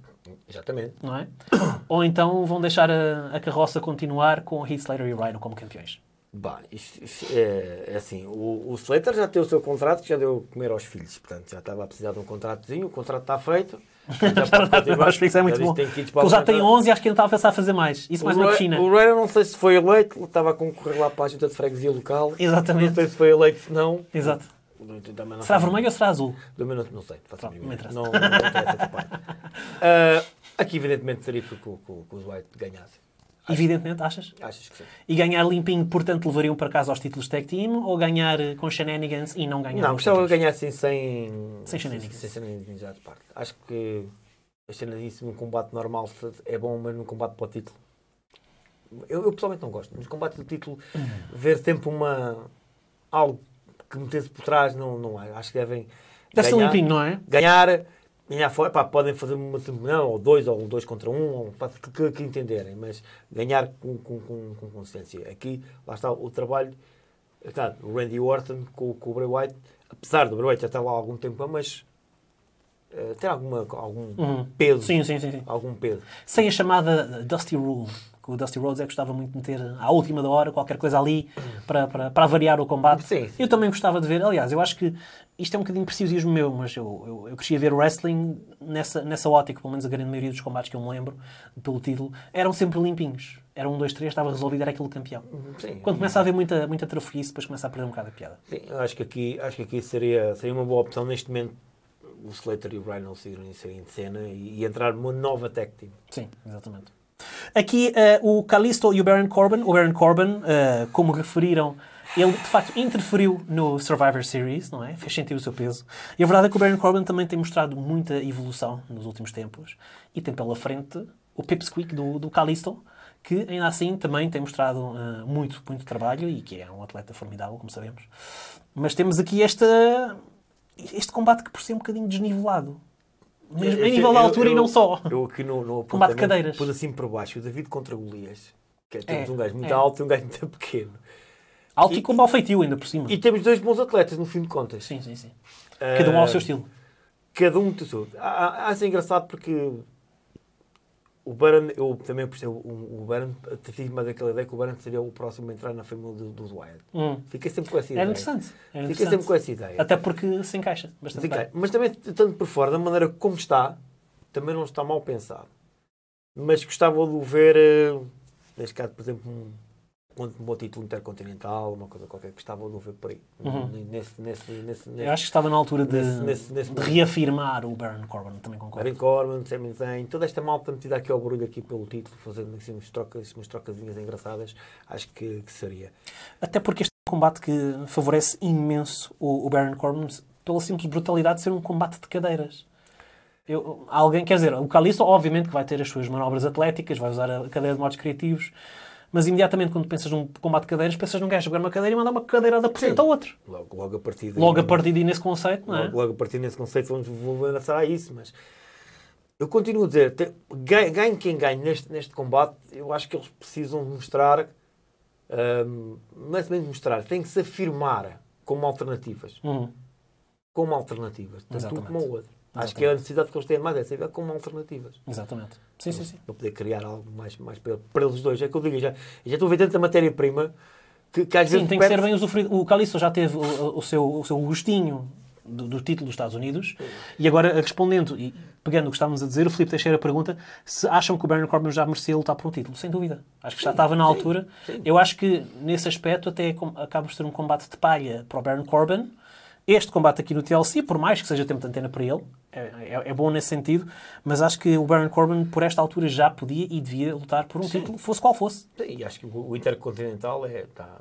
Exatamente. Não é? *coughs* Ou então vão deixar a, a carroça continuar com Heath Slater e Rhino como campeões? bom isto, isto é, é, assim, o, o, Slater já tem o seu contrato que já deu comer aos filhos, portanto já estava a precisar de um contratozinho, o contrato está feito. *laughs* Já, filhos, é muito bom. Tem já tem 11 e acho que ele estava a pensar a fazer mais. Isso o mais na piscina. O não sei se foi eleito, estava a concorrer lá para a junta de freguesia local. Exatamente. Não sei se foi eleito, se não. Exato não será vermelho ou será azul? Também não, não sei. Faço Pronto, não, interessa. não, não interessa Uh, *laughs* aqui, evidentemente, seria que, o os White ganhassem. Evidentemente, achas? Achas que sim. E ganhar limpinho, portanto, levariam para casa os títulos tech team ou ganhar eh, com shenanigans e não ganhar Não, gostava de ganhar assim sem... Sem shenanigans. Sem, sem shenanigans de parte. Acho que as shenanigans num combate normal é bom, mas num combate para o título... Eu, eu pessoalmente não gosto. Nos combates do título, hum. ver sempre uma... algo que metesse por trás não, não é. Acho que devem. Deve ganhar limpinho, não é? Ganhar, ganhar fora, pá, podem fazer uma não, ou dois, ou um dois contra um, ou pá, que, que, que entenderem, mas ganhar com, com, com, com consistência. Aqui, lá está o trabalho. Está, é o Randy Orton com, com o Bray White, apesar do Bray White já estar lá há algum tempo, mas uh, ter alguma, algum uhum. peso. Sim, sim, sim, sim, Algum peso. Sem a chamada Dusty Rule o Dusty Rhodes é que gostava muito de meter à última da hora qualquer coisa ali para, para, para variar o combate. Sim, sim. Eu também gostava de ver, aliás, eu acho que isto é um bocadinho preciosismo meu, mas eu, eu, eu cresci a ver wrestling nessa, nessa ótica, pelo menos a grande maioria dos combates que eu me lembro, pelo título, eram sempre limpinhos. Era um, dois, três, estava resolvido, era aquele campeão. Uhum, sim, Quando começa a haver muita, muita trafoice, depois começa a perder um bocado a piada. Sim, acho que aqui, acho que aqui seria, seria uma boa opção neste momento o Slater e o Reynolds irem sair em cena e, e entrar numa nova tech team. Sim, exatamente. Aqui uh, o Callisto e o Baron Corbin, o Baron Corbin, uh, como referiram, ele de facto interferiu no Survivor Series, não é? Fez sentir o seu peso. E a verdade é que o Baron Corbin também tem mostrado muita evolução nos últimos tempos e tem pela frente o pipsqueak do, do Callisto, que ainda assim também tem mostrado uh, muito, muito trabalho e que é um atleta formidável, como sabemos. Mas temos aqui este combate que por si é um bocadinho desnivelado. Mesmo a nível da altura eu, e não só. Eu aqui no, no Combate de cadeiras. Pus assim por baixo o David contra Golias. Que é, temos é, um gajo muito é. alto e um gajo muito *laughs* pequeno. Alto e, e com mau feitio ainda por cima. E temos dois bons atletas, no fim de contas. Sim, sim, sim. cada um ao ah, seu estilo. Cada um de tudo. Acho engraçado porque o Baron, eu também percebo o, Baron, tive-me daquela ideia que o Baron seria o próximo a entrar na família do, do Wyatt. Hum. Fiquei sempre com essa ideia. é interessante. Era Fiquei sempre com essa ideia. Até porque se encaixa bastante Fiquei. bem. Mas também, tanto por fora, da maneira como está, também não está mal pensado. Mas gostava de o ver, eh, neste caso, por exemplo, um um bom título intercontinental, uma coisa qualquer que estava de ver por aí. Uhum. Nesse, nesse, nesse, nesse, Eu acho que estava na altura de, nesse, nesse, de reafirmar o Baron Corbin, também concordo. Baron Corbin, Sami Zayn, toda esta malta metida aqui ao barulho aqui pelo título, fazendo assim, umas, trocas, umas trocazinhas engraçadas, acho que, que seria. Até porque este é um combate que favorece imenso o, o Baron Corbin pela simples brutalidade de ser um combate de cadeiras. Eu, alguém, quer dizer, o Calisto obviamente que vai ter as suas manobras atléticas, vai usar a cadeia de modos criativos, mas imediatamente quando pensas num combate de cadeiras, pensas num gajo jogar uma cadeira e mandar uma cadeirada por cento ao outro. Logo, logo a partir daí, Logo a é? partir daí nesse conceito, não é? Logo, logo a partir desse conceito vamos, avançar a isso, mas eu continuo a dizer, tem, ganho quem ganha neste, neste combate, eu acho que eles precisam mostrar, um, mais ou menos mostrar, tem que se afirmar como alternativas. Uhum. Como alternativas, tanto Exatamente. um como o outro. Acho que a necessidade que eles têm mais é saber como alternativas. Exatamente. Sim, sim, sim. Para poder criar algo mais, mais para, eles dois. É que eu digo, já, já estou a ver tanta matéria-prima que, que às sim, vezes. Sim, tem que ser bem usufruído. O Caliço já teve o, o, seu, o seu gostinho do, do, título dos Estados Unidos. E agora, respondendo e pegando o que estávamos a dizer, o Filipe Teixeira pergunta se acham que o Baron Corbin já merecia lutar por um título. Sem dúvida. Acho que já sim, estava na sim, altura. Sim. Eu acho que, nesse aspecto, até é acaba por ser um combate de palha para o Baron Corbin, este combate aqui no TLC, por mais que seja tempo de antena para ele, é, é, é, bom nesse sentido, mas acho que o Baron Corbin, por esta altura, já podia e devia lutar por um Sim. título, fosse qual fosse. E acho que o Intercontinental é, está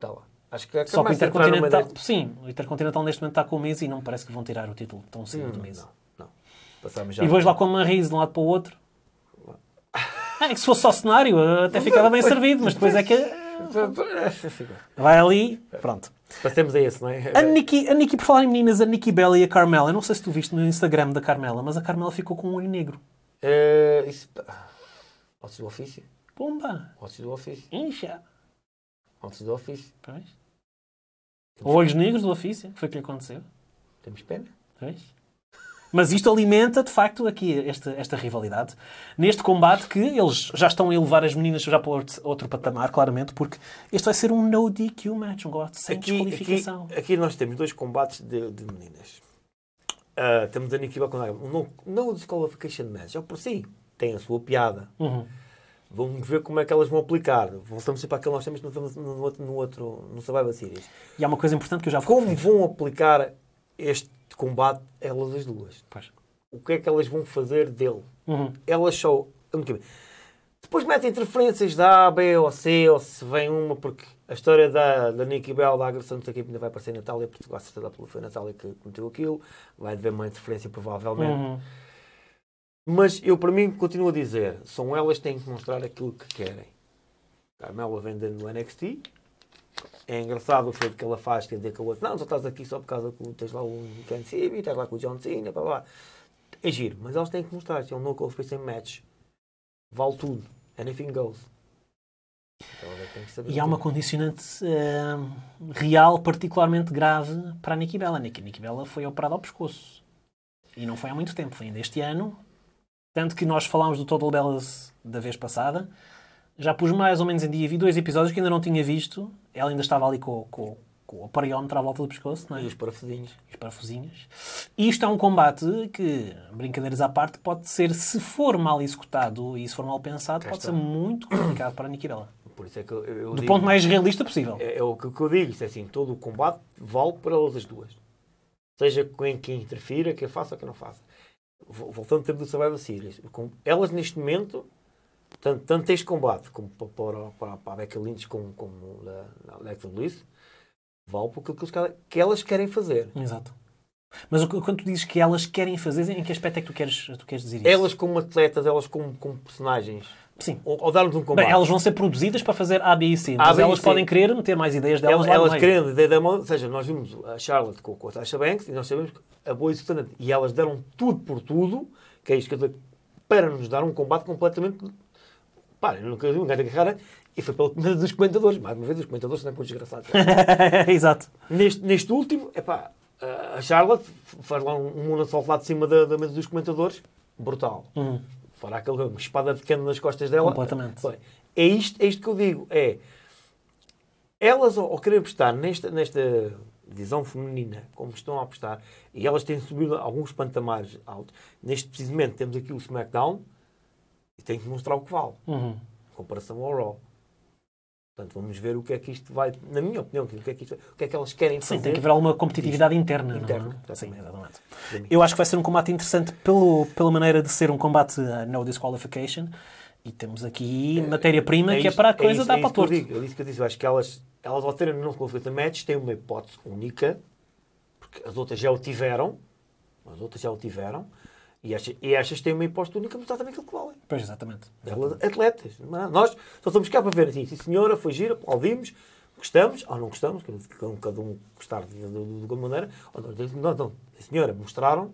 tá lá. Acho que é Só que o Intercontinental, de... sim, o Intercontinental neste momento está com o mês e não parece que vão tirar o título tão cedo hum, do mês. Não, não. Passamos já e depois lá com a Manrise de um lado para o outro. *laughs* Ah, é que se fosse só cenário, até ficava bem servido, mas depois é que Vai ali, pronto. Passemos a esse, não é? A Nikki, a Nikki, por falar em meninas, a Nikki Bella e a Carmela. Eu não sei se tu viste no Instagram da Carmela, mas a Carmela ficou com um olho negro. Uh, isso... Ossos do ofício? Pumba! Ossos do ofício. Incha! Ossos do ofício. Pois. Olhos negros do ofício? Foi o que lhe aconteceu? Temos pena. Pois. Mas isto alimenta, de facto, aqui esta, esta rivalidade. Neste combate que eles já estão a elevar as meninas já para outro, outro patamar, claramente, porque este vai ser um no DQ match, um combate sem aqui, desqualificação. Aqui, aqui, nós temos dois combates de, de meninas. Uh, temos a Nikiba com Um no, no disqualification match. É por si. Tem a sua piada. Uhum. Vamos ver como é que elas vão aplicar. Voltamos sempre àquilo que nós temos no, no, no, outro, no Survivor Series. E há uma coisa importante que eu já Como vão aplicar este de combate, elas as duas. Pois. O que é que elas vão fazer dele? Uhum. Elas só. Depois metem interferências da A, B ou C, ou se vem uma, porque a história da, da Nicky Bell, da agressão da equipe, ainda vai aparecer em Natália, Portugal, certeza pelo foi a Natália que cometeu aquilo. Vai haver uma interferência, provavelmente. Uhum. Mas eu, para mim, continuo a dizer: são elas que têm que mostrar aquilo que querem. Carmela vendendo no NXT, é engraçado o feito que ela faz, quer dizer que o outro, não, só estás aqui só por causa que tens lá o Ken Sibby, estás lá com o John Cena, blá blá. É giro, mas eles têm que mostrar, se ele não houve em match, vale tudo, anything goes. Então, é e há uma condicionante uh, real particularmente grave para a Nikki Bella. A Nikki, Bella foi operada ao pescoço. E não foi há muito tempo, foi ainda este ano. Tanto que nós falámos do Total Bellas da vez passada já pus mais ou menos em dia, vi dois episódios que ainda não tinha visto. Ela ainda estava ali com, com, com o aparelhómetro à volta do pescoço, não é? E os parafusinhos. E os parafusinhos. E isto é um combate que, brincadeiras à parte, pode ser, se for mal executado e se for mal pensado, pode ser muito complicado para aniquilar Por isso é que eu, eu Do digo, ponto mais realista possível. É, é o que, eu digo, isso é assim, todo o combate vale para as duas. Seja quem, quem interfira, quem faça ou quem não faça. Voltando ao tempo do Survivor Series, elas neste momento tanto, tanto este combate como para, para, para a Becca Lynch como, como a Alexa Bliss vale porque aquilo que, que elas querem fazer. Exato. Mas quando tu dizes que elas querem fazer, em que aspecto é que tu queres, tu queres dizer isso? Elas como atletas, elas como, como personagens. Sim. Ou, ou darmos um combate. Bem, elas vão ser produzidas para fazer A, B e C, mas a, B, elas C. podem querer meter mais ideias delas Elas, elas querendo ideia da mão ou seja, nós vimos a Charlotte com, com a Tasha Banks e nós sabemos que a boa exatamente. E elas deram tudo por tudo, que é isto que eu digo, para nos dar um combate completamente Pá, nunca vi um gajo a agarrar e foi pela comida dos comentadores. Mais uma vez, os comentadores são muito desgraçados. *laughs* Exato. Neste, neste último, é pá, a Charlotte faz lá um monossol lá de cima da, da mesa dos comentadores, brutal. Uhum. Fora aquele uma espada de cano nas costas dela. Completamente. É isto, é isto que eu digo, é elas ao, ao querer apostar nesta, nesta visão feminina, como estão a apostar, e elas têm subido alguns pantamares altos. Neste precisamente temos aqui o SmackDown, e tem que mostrar o que vale, uhum. em comparação ao Raw. Portanto, vamos ver o que é que isto vai, na minha opinião, o que é que, isto, o que, é que elas querem fazer. Sim, tem que haver alguma competitividade interna. É? Interna, é? Sim, exatamente. Eu acho que vai ser um combate interessante pelo, pela maneira de ser um combate uh, no disqualification. E temos aqui eh, matéria-prima é, que é para a é coisa é dar é para torto. Eu, eu disse que eu disse, eu acho que elas, elas ao terem não conflito match têm uma hipótese única, porque as outras já o tiveram, as outras já o tiveram, e estas, e estas têm uma imposta única, mas exatamente aquilo que valem. Pois, exatamente. exatamente. Atletas. É? Nós só estamos cá para ver assim, sim senhora, foi gira, aplaudimos, gostamos ou não gostamos, cada um gostar de, de, de, de maneira. Ou não, não, não, senhora, mostraram,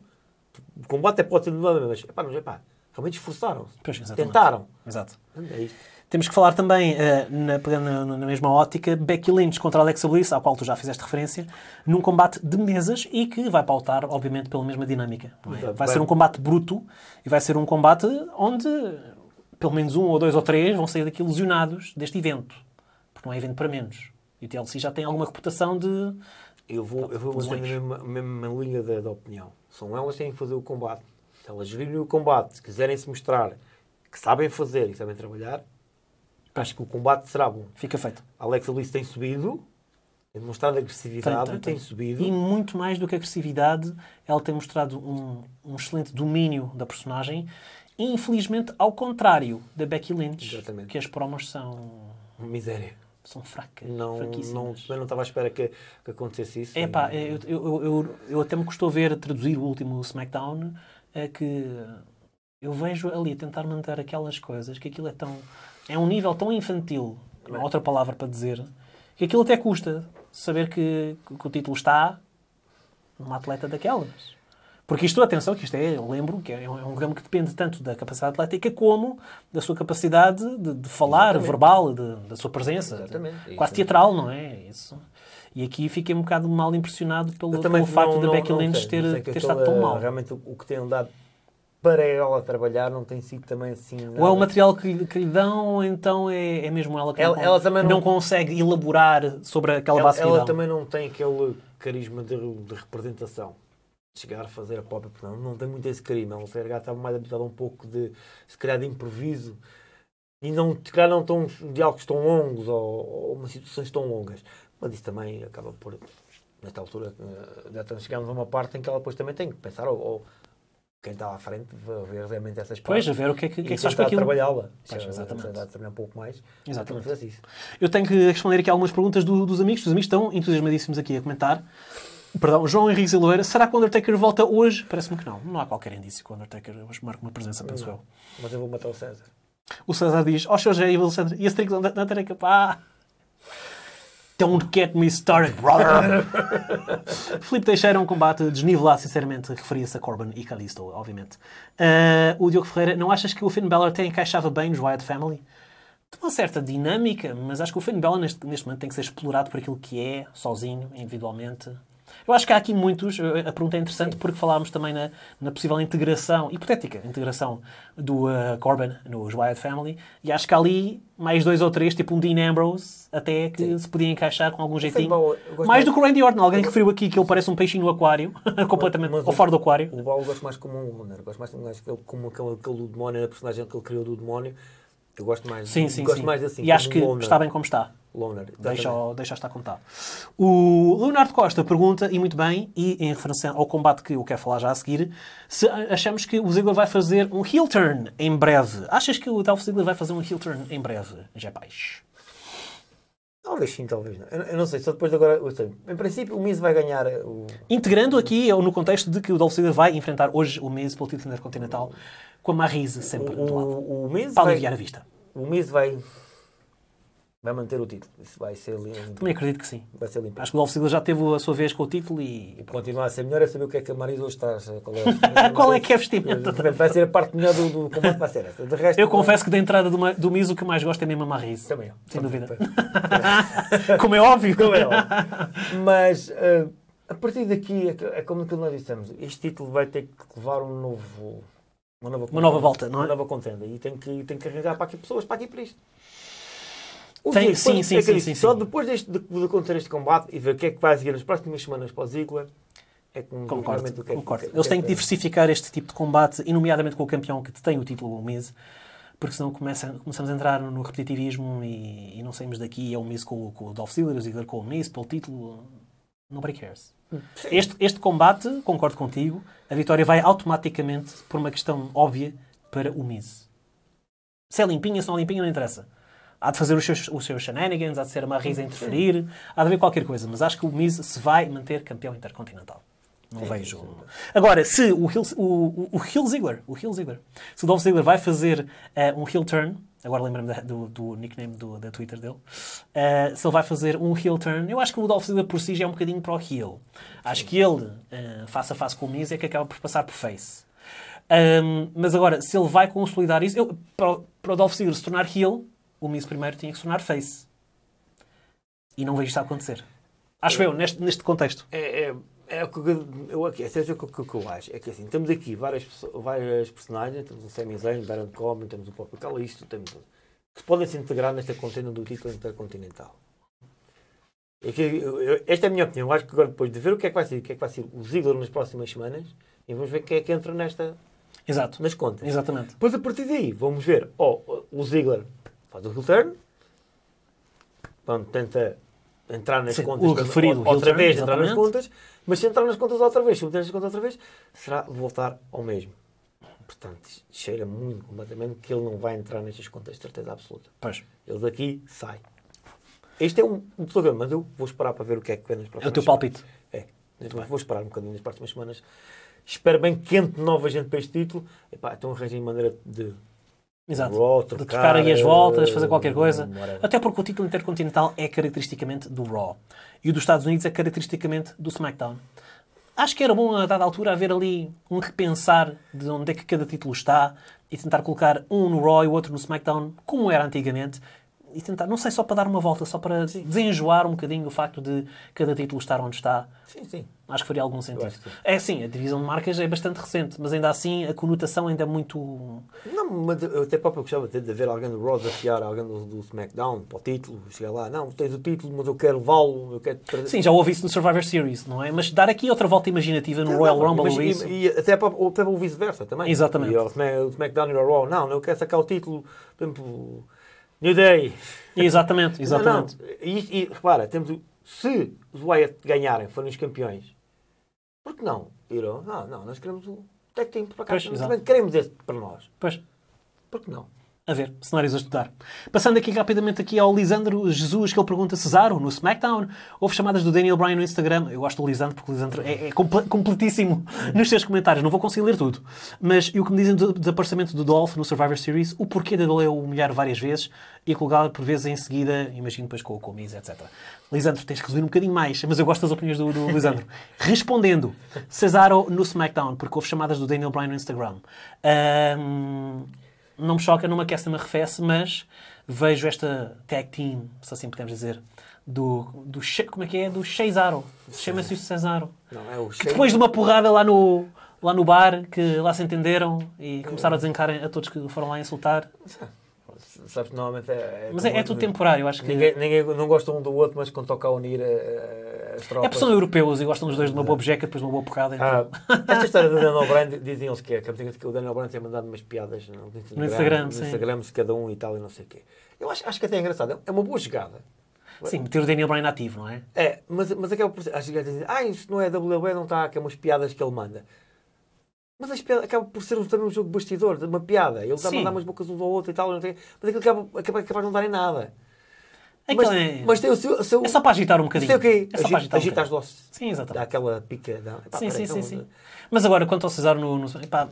o combate é pode ser de uma maneira, mas, epá, mas epá, realmente esforçaram-se, tentaram. Exato. É isto. Temos que falar também, uh, na, na, mesma ótica, Becky Lynch contra Alexa Bliss, ao qual tu já fizeste referência, num combate de mesas e que vai pautar, obviamente, pela mesma dinâmica. É? Vai ser um combate bruto e vai ser um combate onde pelo menos um ou dois ou três vão sair daqui ilusionados deste evento, porque não é evento para menos. E o TLC já tem alguma reputação de. Eu vou, eu vou manter a mesma, mesma linha da, da opinião. São elas que têm que fazer o combate. Se elas virem o combate, se quiserem se mostrar que sabem fazer e sabem trabalhar, acho que o combate será bom. Fica feito. Alexa Bliss tem subido, tem mostrado agressividade, tem, tem, tem. tem, subido. E muito mais do que agressividade, ela tem mostrado um, um excelente domínio da personagem. E, infelizmente, ao contrário da Becky Lynch, Exatamente. que as promos são. Miséria. São fracas. Não, não, eu não estava à espera que, que acontecesse isso. É pá, eu, eu, eu, eu, até me custou ver traduzir o último SmackDown, é que eu vejo ali a tentar manter aquelas coisas que aquilo é tão é um nível tão infantil, há outra palavra para dizer, que aquilo até custa saber que, que o título está numa atleta daquelas. Porque isto, atenção, que isto é, eu lembro, que é, é um, ramo que depende tanto da capacidade atlética como da sua capacidade de, de falar, Exatamente. verbal, de, da sua presença. Exatamente. quase teatral, não é? Isso. E aqui fiquei um bocado mal impressionado pelo, pelo facto não, da Becky Lynch ter, ter estado tão é mal. Realmente o que tem dado para ela trabalhar não tem sido também assim. Nada. Ou é o material que lhe, que lhe dão, ou então é, é mesmo ela que ela, não, ela também não, não, consegue elaborar sobre aquela base ela, ela também não tem aquele carisma de, de representação. De chegar a fazer a própria, não, não tem muito esse carisma. Ela se estava mais habituada um pouco de, se calhar, de improviso e não, se calhar, não tão diálogos tão longos ou, ou situações tão longas. Mas isso também acaba por. Nesta altura, já eh, chegamos a uma parte em que ela depois também tem que pensar ou, ou quem está à frente ver realmente essas partes. Pois, a ver o que é que, que, é que se faz com aquilo. trabalhá-la. É exatamente. trabalhar um pouco mais. Exatamente. Isso. Eu tenho que responder aqui algumas perguntas do, dos amigos. Os amigos estão entusiasmadíssimos aqui a comentar. Perdão, João Henrique Silveira, será que o Undertaker volta hoje? Parece-me que não. Não há qualquer indício que o Undertaker hoje marque uma presença, penso não, eu. Mas eu vou matar o César. O César diz, ó oh, seu Jair Alexandre, e esse trick do Undertaker, pá! Ah! Don't get me started, brother! *laughs* Felipe Teixeira é um combate desnivelado, sinceramente, referia-se a Corbin e Kalisto, obviamente. Uh, o Diogo Ferreira, não achas que o Finn Balor até encaixava bem nos Wyatt Family? Tem uma certa dinâmica, mas acho que o Finn Balor neste, neste momento tem que ser explorado por aquilo que é, sozinho, individualmente, eu acho que há aqui muitos, eh, a pergunta é interessante Sim. porque falámos também na, na, possível integração, hipotética integração do uh, Corbyn nos Wyatt Family, e acho que há ali mais dois ou três, tipo um Dean Ambrose, até que Sim. se podia encaixar com algum jeitinho. Bom, mais do que o Randy Orton, alguém referiu aqui que ele parece um peixinho no aquário, *laughs* completamente, mas, ou fora do aquário. O Ball gosto mais como um Warner, gosto mais como, como aquele, aquele demónio, a personagem que ele criou do demónio eu gosto mais, sim, sim, gosto sim. mais assim. E acho que loner. está bem como está. Loner. Deixa, deixa estar como está. O Leonardo Costa pergunta, e muito bem, e em referência ao combate que eu quero falar já a seguir, se achamos que o Ziggler vai fazer um heel turn em breve. Achas que o Dolph Ziggler vai fazer um heel turn em breve, já pais? Talvez sim, talvez não. Eu, não sei, só depois de agora. Sei, em princípio, o Miz vai ganhar o. Integrando aqui é no contexto de que o Dolph Ziggler vai enfrentar hoje o Miz pelo título intercontinental. Uhum com uma risa sempre o, do lado. O, o para vai, aliviar a vista. O Miz vai, vai manter o título. Isso vai ser limpo. Também acredito que sim. Vai ser limpo. Acho que o Dolph Ziggler já teve a sua vez com o título e. e continuar a ser melhor é saber o que é que a Marisa hoje traz. Eh, qual é, *laughs* qual é que é vestimento? Vai ser a parte melhor do, do combate vai ser Resto, Eu confesso que da entrada do, do o que mais gosto é mesmo a Marisa. Também. Sem dúvida. *laughs* Como é óbvio. Como é óbvio. Mas. Uh, a partir daqui, é, é como aquilo nós dissemos, este título vai ter que levar um novo, uma nova, uma nova volta, não é? Uma nova contenda. E tem que, tem que arranjar para aqui pessoas, para aqui para isto. O tem, sim, sim, sim, é sim, sim, Só depois deste, de, de acontecer este combate e ver o que é que vai seguir nas próximas semanas para o Ziggler, é que concordo, do que é, concordo. Que, é Eles têm que é. diversificar este tipo de combate, nomeadamente com o campeão que detém o título o mês, porque senão começa, começamos a entrar no repetitivismo e, e não saímos daqui. É o mês com, com o Dolph Ziggler, o Ziggler com o mês pelo título. Nobody cares. Hum. Este, este combate, concordo contigo, a vitória vai automaticamente, por uma questão óbvia, para o Miz. Se é limpinha, se não é limpinha, não interessa. Há de fazer os seus, os seus shenanigans, há de ser uma risa a interferir, há de haver qualquer coisa, mas acho que o Miz se vai manter campeão intercontinental. Não sim, vejo. Sim. Agora, se o Hill, o, o, o Hill Ziggler, o Hill Ziggler, se o Dolph Ziggler vai fazer uh, um heel turn, agora lembro-me do, do, nickname do, da Twitter dele, uh, se ele vai fazer um heel turn. Eu acho que o Dolph Ziggler por si já é um bocadinho para o heel. Acho que ele, uh, face a face com o Miz, é que acaba por passar por face. Um, mas agora, se ele vai consolidar isso, eu, para, para o Dolph Ziggler se tornar heel, o Miz primeiro tinha que se tornar face. E não vejo isso acontecer. Acho é, eu, neste, neste contexto. É, é é o que eu, é, seja, o que, eu eu acho. É que assim, temos aqui várias, várias personagens, temos o Sami Zayn, Baron Corbin, temos o próprio Cala, isto, temos que podem se integrar nesta contenda do título intercontinental. É que, eu, eu, esta é a minha opinião. Eu acho que agora, depois de ver o que é que vai ser, o que é que vai ser o Ziggler nas próximas semanas, e vamos ver quem é que entra nesta. Exato. Nas contas. Exatamente. Depois, a partir daí, vamos ver. Oh, o Ziggler faz o return pronto, tenta entrar nas Sim, contas. O referido outra vez, entrar nas contas. Mas se entrar nas contas outra vez, se meter nas contas outra vez, será voltar ao mesmo. Portanto, cheira muito completamente que ele não vai entrar nestas contas de certeza absoluta. Pois. Ele daqui sai. Este é um, um programa, mas eu vou esperar para ver o que é que vem nas próximas É o teu palpite. Semanas. É. Então, vou esperar um bocadinho nas próximas semanas. Espero bem quente nova gente para este título. Epá, então arranjem maneira de Exato. Raw, trocar, de trocar aí as voltas, eh, fazer qualquer coisa. Whatever. Até porque o título intercontinental é caracteristicamente do Raw. E o dos Estados Unidos é caracteristicamente do SmackDown. Acho que era bom, a dada altura, haver ali um repensar de onde é que cada título está e tentar colocar um no Raw e o outro no SmackDown, como era antigamente, e tentar, não sei, só para dar uma volta, só para sim. desenjoar um bocadinho o facto de cada título estar onde está. Sim, sim. Acho que faria algum sentido. É sim, a divisão de marcas é bastante recente, mas ainda assim a conotação ainda é muito. Não, mas eu até próprio gostava de ver alguém do Raw desafiar alguém do, do SmackDown para o título, chegar lá, não, tens o título, mas eu quero levá-lo, eu quero Sim, já ouvi isso no Survivor Series, não é? Mas dar aqui outra volta imaginativa no não, Royal não, Rumble ou isso. E, e até, para, até o vice-versa também. Exatamente. E o SmackDown e o Raw, não, eu quero sacar o título, por exemplo New Day. Exatamente, exatamente. Não, não. E, e, repara, temos o, se os Wyatt ganharem, forem os campeões, por que não? Irão, ah, não, nós queremos o Tech team para cá, nós queremos esse para nós. Pois. Por que não? a ver, cenários a estudar. Passando aqui rapidamente aqui ao Lisandro Jesus, que ele pergunta Cesaro, no SmackDown, houve chamadas do Daniel Bryan no Instagram. Eu gosto do Lisandro, porque o Lisandro é, é completíssimo uhum. nos seus comentários. Não vou conseguir ler tudo. Mas e o que me dizem do desaparecimento do Dolph no Survivor Series, o porquê de ele o humilhar várias vezes e colocá-lo por vezes em seguida, imagino depois com o Comis, etc. Lisandro, tens que resumir um bocadinho mais, mas eu gosto das opiniões do, do Lisandro. *laughs* Respondendo, Cesaro no SmackDown, porque houve chamadas do Daniel Bryan no Instagram. Um, não me choca, não me aquece, não me arrefece, mas vejo esta tag team, se assim podemos dizer, do, do como é que é? Do Cesaro. Chama-se o Cesaro. Não, é o que depois de uma porrada lá no, lá no bar, que lá se entenderam e é. começaram a desencarem a todos que foram lá insultar. *laughs* sabes, normalmente é. é mas é, é tudo temporário, acho que. Ninguém, ninguém, não gosta um do outro, mas quando toca a unir eh, eh, as tropas. É porque são europeus e gostam dos dois de uma boa bejeca depois de uma boa porrada. Então. Ah, esta história do Daniel Brand, diziam-se que é. Que o Daniel Brand tem mandado umas piadas no Instagram, no Instagram, no Instagram se cada um e tal e não sei o quê. Eu acho, acho que até é engraçado. É uma boa jogada. Sim, meter o Daniel Bryan ativo, não é? É, mas, mas aquela Acho que dizem, ah, isso não é WWE, não está, que é umas piadas que ele manda. Mas acaba por ser também um jogo de bastidor, de uma piada. Ele dá a mandar umas bocas um ao outro e tal, mas aquilo acaba, acaba, acaba não dar em nada. Então mas, é... mas tem o seu, seu, É só para agitar um bocadinho. Sei o É só Agita, para agitar. agita um as doces. Sim, exatamente. Dá aquela pica. Dá... Epá, sim, sim, então sim, sim, Mas agora, quanto ao César, no, no epá,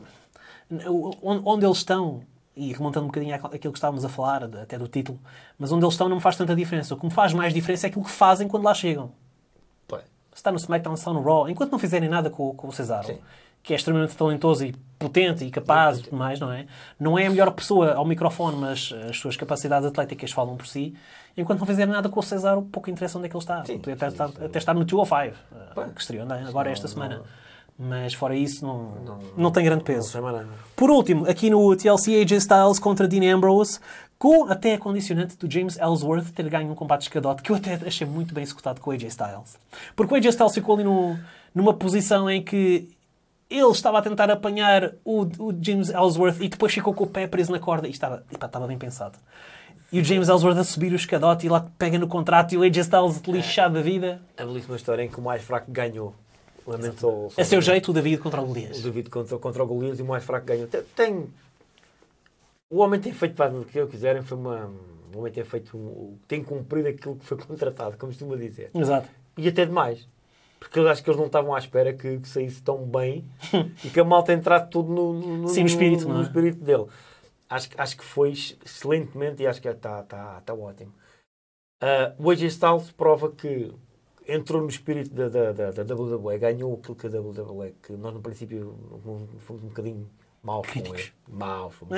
onde, onde eles estão, e remontando um bocadinho àquilo que estávamos a falar, até do título, mas onde eles estão não me faz tanta diferença. O que me faz mais diferença é aquilo que fazem quando lá chegam. Pô. Se está no SmackDown, se está no Raw, enquanto não fizerem nada com, com o César. Sim que é extremamente talentoso e potente e capaz e tudo mais, não é? Não é a melhor pessoa ao microfone, mas as suas capacidades atléticas falam por si. Enquanto não fizer nada com o César, pouco interessa onde é que ele está. Sim, Podia até, estar, até estar no 205, que estreou é? agora esta semana. Mas fora isso, não, não, não tem grande peso. Não por último, aqui no TLC AJ Styles contra Dean Ambrose, com até a condicionante do James Ellsworth ter ganho um combate escadote, que eu até achei muito bem executado com o AJ Styles. Porque o AJ Styles ficou ali no, numa posição em que ele estava a tentar apanhar o, o James Ellsworth e depois ficou com o pé preso na corda e estava, estava bem pensado. E o James Ellsworth a subir o escadote e lá pega no contrato e o AJ Styles é. lixado da vida. É belíssima história em que o mais fraco ganhou. Lamentou. A seu é jeito, o David contra o Golias. O David contra, contra o Golias e o mais fraco ganhou. Tem, tem... O homem tem feito para o que eu quiserem, foi uma. O homem tem feito. Um... Tem cumprido aquilo que foi contratado, como costuma dizer. Exato. E até demais porque eu acho que eles não estavam à espera que, que saísse tão bem *laughs* e que a malta entrasse tudo no, no, Sim, no, espírito, no, no é? espírito dele. Acho, acho que foi excelentemente e acho que está é, tá, tá ótimo. Uh, o AJ Styles prova que entrou no espírito da, da, da, da WWE, ganhou aquilo que a WWE, que nós no princípio fomos um bocadinho mal com ele. Mal, fomos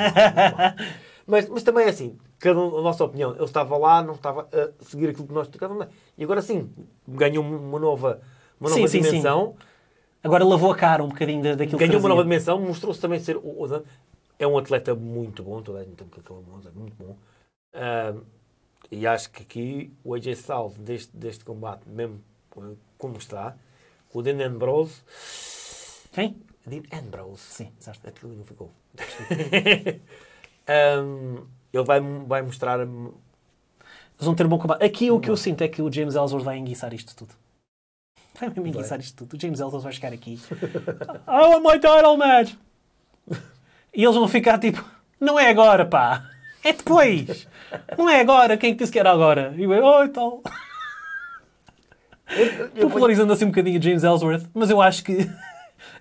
*laughs* mas, mas também é assim, cada a nossa opinião, ele estava lá, não estava a seguir aquilo que nós tocávamos. E agora sim, ganhou uma nova uma nova sim, dimensão. Sim. Agora lavou a cara um bocadinho daquilo Ganhou que Ganhou uma nova dimensão, mostrou-se também ser. O, é um atleta muito bom, toda a gente tem que aquele é muito bom. Uh, e acho que aqui o AJ Styles, deste, deste combate, mesmo eh, como está, o Dan Ambrose. Quem? Dean Ambrose. Sim, certo. Aquilo é não ficou. *laughs* um, ele vai, vai mostrar. Eles vão ter um bom combate. Aqui o que eu sinto é que o James Ellsworth vai enguiçar isto tudo. Vai mesmo enguiçar isto tudo. O James Ellsworth vai chegar aqui. I want my title match! E eles vão ficar tipo, não é agora, pá! É depois! Não é agora! Quem é que disse que era agora? E eu, oh, então. Popularizando assim um bocadinho James Ellsworth, mas eu acho que *laughs*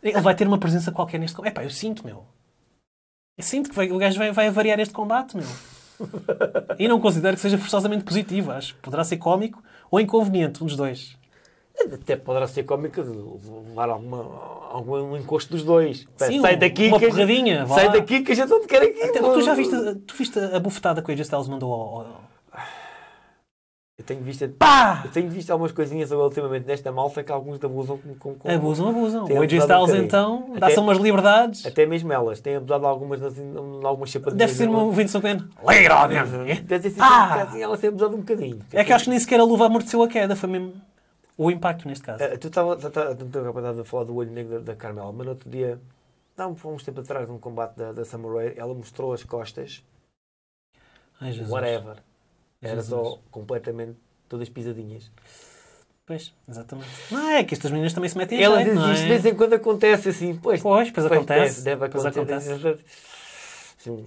ele vai ter uma presença qualquer neste combate. É pá, eu sinto, meu. Eu sinto que o gajo vai, vai variar este combate, meu. E não considero que seja forçosamente positivo, acho. Poderá ser cómico ou inconveniente, um dos dois. Até poderá ser cómica de levar alguma, algum encosto dos dois. Sim, sai daqui uma que porradinha. Sai daqui que a gente não te quer aqui. Até, tu já viste, tu viste a bufetada que o AJ Styles mandou ao... Eu tenho visto... Pá! Eu tenho visto algumas coisinhas ultimamente nesta malta que alguns abusam com... com, com abusam, abusam. O AJ Styles um então dá-se umas liberdades. Até mesmo elas. Têm abusado de algumas, algumas chapadinhas. Deve ser uma Vince McMahon. Leira, Deve ser ah! assim, ela tem abusado um bocadinho. É que acho que nem sequer a luva amorteceu a queda. Foi mesmo... O impacto, neste caso. Uh, tu tá- tá- tá- estavas a falar do olho negro da, da Carmela, mas no outro dia, há um, uns tempos atrás, num combate da, da Samurai, ela mostrou as costas. Ai, Jesus. Whatever. Era Jesus. só completamente todas pisadinhas. Pois, exatamente. Não é que estas meninas também se metem Ela jeito, diz isto é? de vez em quando acontece assim. Pois, pois, pois, acontece. Deve, deve pois acontecer. Acontece.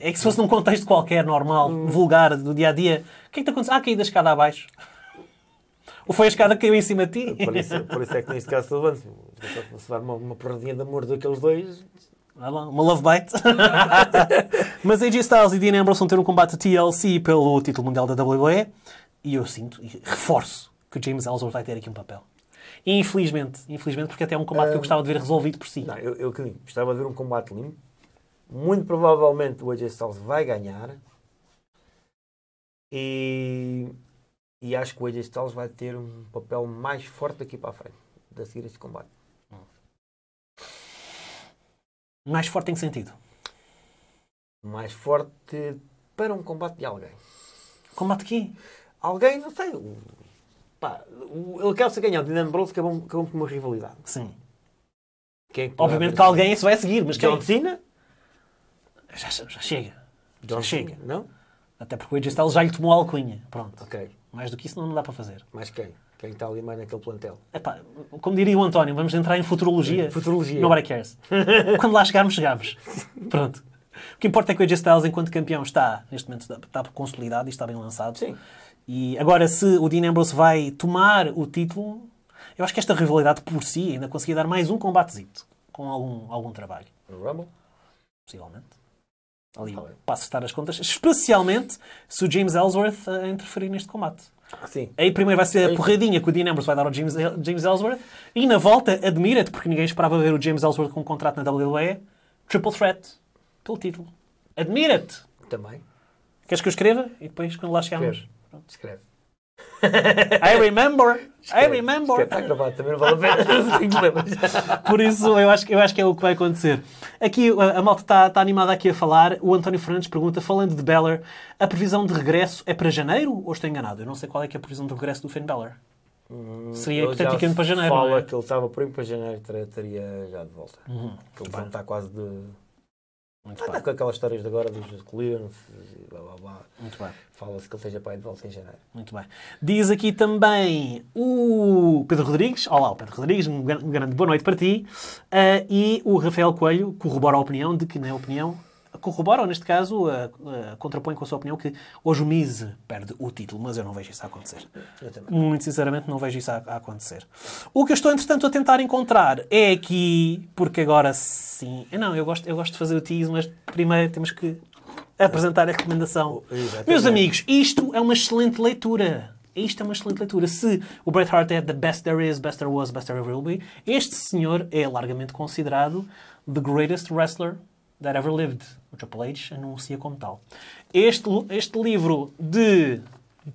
É que se fosse num contexto qualquer, normal, hum. vulgar, do dia a dia, o que é que te acontece? Ah, caí da escada abaixo. Ou foi a escada que caiu em cima de ti? Por isso, por isso é que neste caso estou levando. Se dar uma, uma porradinha de amor daqueles dois. uma love bite. *laughs* Mas AJ Styles e Dean Ambrose vão ter um combate TLC pelo título mundial da WWE. E eu sinto, e reforço, que o James Ellsworth vai ter aqui um papel. infelizmente, infelizmente, porque até é um combate uh, que eu ah, gostava de ver resolvido por si. Não, eu, eu gostava de ver um combate limpo. Muito provavelmente o AJ Styles vai ganhar. E e acho que o AJ Styles vai ter um papel mais forte daqui para a frente, da seguir este combate. Mais forte em que sentido? Mais forte para um combate de alguém. Combate quem? Alguém, não sei. O, pá, o, ele quer se ganhar o Dean Ambrose, acabou, é acabou é com uma rivalidade. Sim. Quem é que Obviamente que alguém isso vai seguir, mas John quem? Cena? Já, já, chega. John já chega. não? Até porque o AJ Styles já lhe tomou a alcunha. Pronto. Ok. Mais do que isso não, dá para fazer. Mas quem? Quem está ali mais naquele plantel? Epá, como diria o António, vamos entrar em futurologia. Futurologia. Nobody cares. *laughs* Quando lá chegarmos, chegamos. Pronto. O que importa é que o AJ Styles, enquanto campeão, está, neste momento, está consolidado e está bem lançado. Sim. E agora, se o Dean Ambrose vai tomar o título, eu acho que esta rivalidade por si ainda conseguia dar mais um combatezito com algum, algum trabalho. No Rumble? Possivelmente ali para acertar as contas, especialmente se o James Ellsworth uh, interferir neste combate. Sim. Aí primeiro vai ser a porradinha que o Dean Ambrose vai dar ao James, James Ellsworth e na volta, admira-te, porque ninguém esperava ver o James Ellsworth com um contrato na WWE, Triple Threat, pelo título. Admira-te! Também. Queres que eu escreva? E depois, quando lá chegarmos... Escreve. Pronto. Escreve. I remember, I remember. Está gravado, também não vale a pena. *laughs* Por isso, eu acho, eu acho que é o que vai acontecer. Aqui, a, a malta está tá animada aqui a falar. O António Fernandes pergunta, falando de Beller, a previsão de regresso é para janeiro ou estou enganado? Eu não sei qual é, é a previsão de regresso do Finn Beller. Hum, Seria hipoteticamente para janeiro. Fala é? que ele estava por aí para janeiro, e estaria já de volta. Uhum. Que ele está quase de muito ah, tá bem. Está com aquelas histórias de agora dos clearance e blá blá blá. Muito bem. Fala-se que ele seja para de volta em janeiro. Muito bem. Diz aqui também o Pedro Rodrigues. Olá, o Pedro Rodrigues, um grande boa noite para ti. Uh, e o Rafael Coelho corrobora a opinião de que, na opinião, corrobora, ou neste caso, uh, uh, contrapõe com a sua opinião que hoje o Mise perde o título, mas eu não vejo isso a acontecer. Muito sinceramente, não vejo isso a, a, acontecer. O que eu estou, entretanto, a tentar encontrar é aqui, porque agora sim. Eh, não, eu gosto, eu gosto de fazer o teaser, mas primeiro temos que apresentar a recomendação. Oh, exatamente. Meus amigos, isto é uma excelente leitura. Isto é uma excelente leitura. Se o Bret Hart é the best there is, best there was, best there will be, este senhor é largamente considerado the greatest wrestler That Ever Lived. O Triple H anuncia como tal. Este, este livro de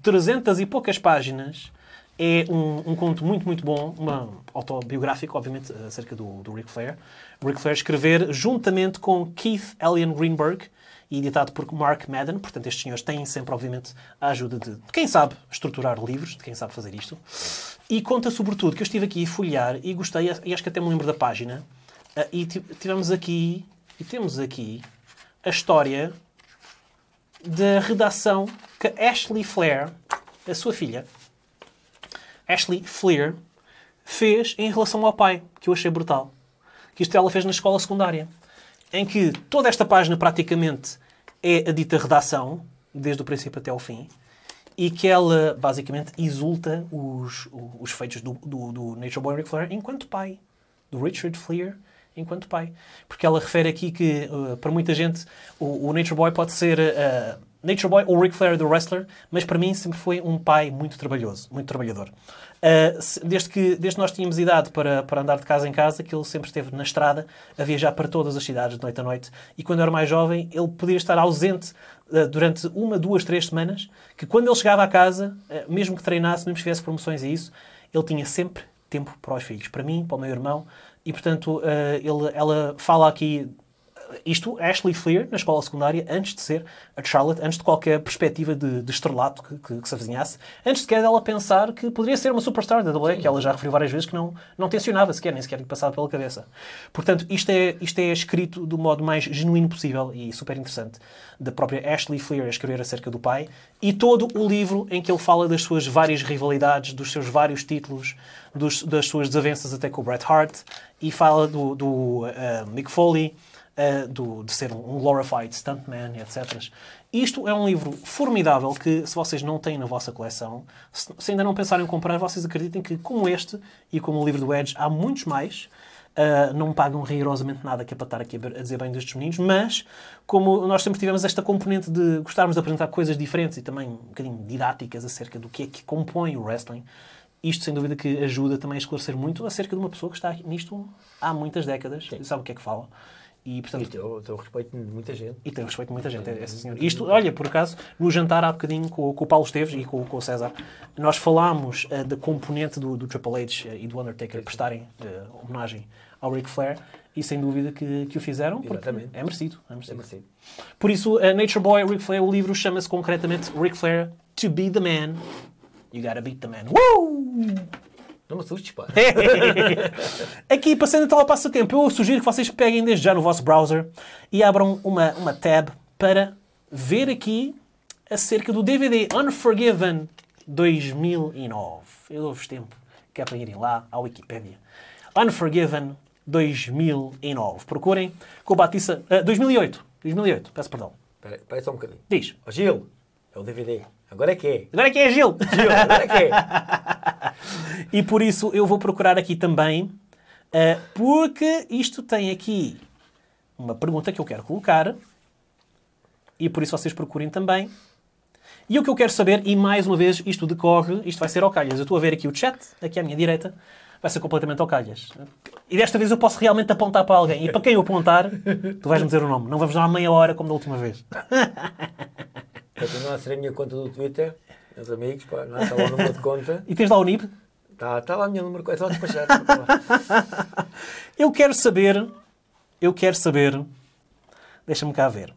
300 e poucas páginas é um, um conto muito, muito bom, uma, autobiográfico, obviamente, acerca do, do Ric Flair. Ric Flair escrever juntamente com Keith Allen Greenberg, e editado por Mark Madden. Portanto, estes senhores têm sempre, obviamente, a ajuda de, quem sabe estruturar livros, de quem sabe fazer isto. E conta, sobretudo, que eu estive aqui a folhear e gostei, e acho que até me lembro da página. Ah, e tivemos aqui e temos aqui a história da redação que Ashley Flair, a sua filha, Ashley Flair, fez em relação ao pai, que eu achei brutal. Que isto ela fez na escola secundária. Em que toda esta página praticamente é a dita redação, desde o princípio até o fim, e que ela basicamente exulta os, os feitos do, do, do Nature Boy Ric Flair enquanto pai do Richard Flair enquanto pai. Porque ela refere aqui que, uh, para muita gente, o, o, Nature Boy pode ser. Uh, Nature Boy ou Ric Flair do wrestler, mas para mim sempre foi um pai muito trabalhoso, muito trabalhador. Uh, desde, que, desde que nós tínhamos idade para, para andar de casa em casa, que ele sempre esteve na estrada a viajar para todas as cidades de noite a noite. E quando era mais jovem, ele podia estar ausente uh, durante uma, duas, três semanas, que quando ele chegava a casa, uh, mesmo que treinasse, mesmo que tivesse promoções e isso, ele tinha sempre tempo para os filhos. Para mim, para o meu irmão, e, portanto, eh, ele, ela fala aqui isto, Ashley Fleer, na escola secundária, antes de ser a Charlotte, antes de qualquer perspectiva de, de estrelato que, que, que, se avizinhasse, antes sequer dela pensar que poderia ser uma superstar da WWE, que ela já referiu várias vezes que não, não tensionava sequer, nem sequer lhe passava pela cabeça. Portanto, isto é, isto é escrito do modo mais genuíno possível e super interessante, da própria Ashley Fleer a escrever acerca do pai, e todo o livro em que ele fala das suas várias rivalidades, dos seus vários títulos, dos, das suas desavenças até com o Bret Hart e fala do, do uh, Mick Foley, uh, do, de ser um glorified stuntman, etc. Isto é um livro formidável que, se vocês não têm na vossa coleção, se, se ainda não pensarem em comprar, vocês acreditem que, como este e como o livro do Edge, há muitos mais. Uh, não pagam rigorosamente nada que é para estar aqui a dizer bem destes meninos, mas como nós sempre tivemos esta componente de gostarmos de apresentar coisas diferentes e também um bocadinho didáticas acerca do que é que compõe o wrestling, isto, sem dúvida, que ajuda também a esclarecer muito acerca de uma pessoa que está nisto há muitas décadas, Sim. sabe o que é que fala. E, portanto, e respeito de muita gente. E tenho respeito de muita gente, essa é, é, senhora. Isto, olha, por acaso, no jantar há bocadinho com, com o Paulo Esteves e com, com o César, nós falámos uh, da componente do, do Triple H uh, e do Undertaker prestarem uh, homenagem ao Ric Flair e sem dúvida que, que o fizeram, porque é merecido, é merecido. É merecido. Por isso, uh, Nature Boy, Ric Flair, o livro chama-se concretamente Ric Flair, To Be The Man, You gotta beat the man. Woo! Não me assustes, pá. *laughs* Aqui, passando então ao passatempo, eu sugiro que vocês peguem desde já no vosso browser e abram uma, uma tab para ver aqui acerca do DVD Unforgiven 2009. Eu dou-vos tempo que é para irem lá à Wikipedia. Unforgiven 2009. Procurem com o Batista... Uh, 2008. 2008, peço perdão. Espera só um bocadinho. Diz. Oh, Gil, é o DVD. Agora é que Agora é que é Gil! Gil, agora é que *laughs* E por isso eu vou procurar aqui também, uh, porque isto tem aqui uma pergunta que eu quero colocar, e por isso vocês procurem também. E o que eu quero saber, e mais uma vez, isto decorre, isto vai ser ao calhas. Eu estou a ver aqui o chat, aqui à minha direita, vai ser completamente ao calhas. E desta vez eu posso realmente apontar para alguém. E para quem eu apontar, tu vais-me dizer o nome. Não vamos dar meia hora como da última vez. *laughs* Continuam a ser a minha conta do Twitter, meus amigos, pá, não é? está lá o número de conta. *laughs* E tens lá o NIB? Está tá lá o meu número, é só despachar. Tá *laughs* eu quero saber, eu quero saber, deixa-me cá ver.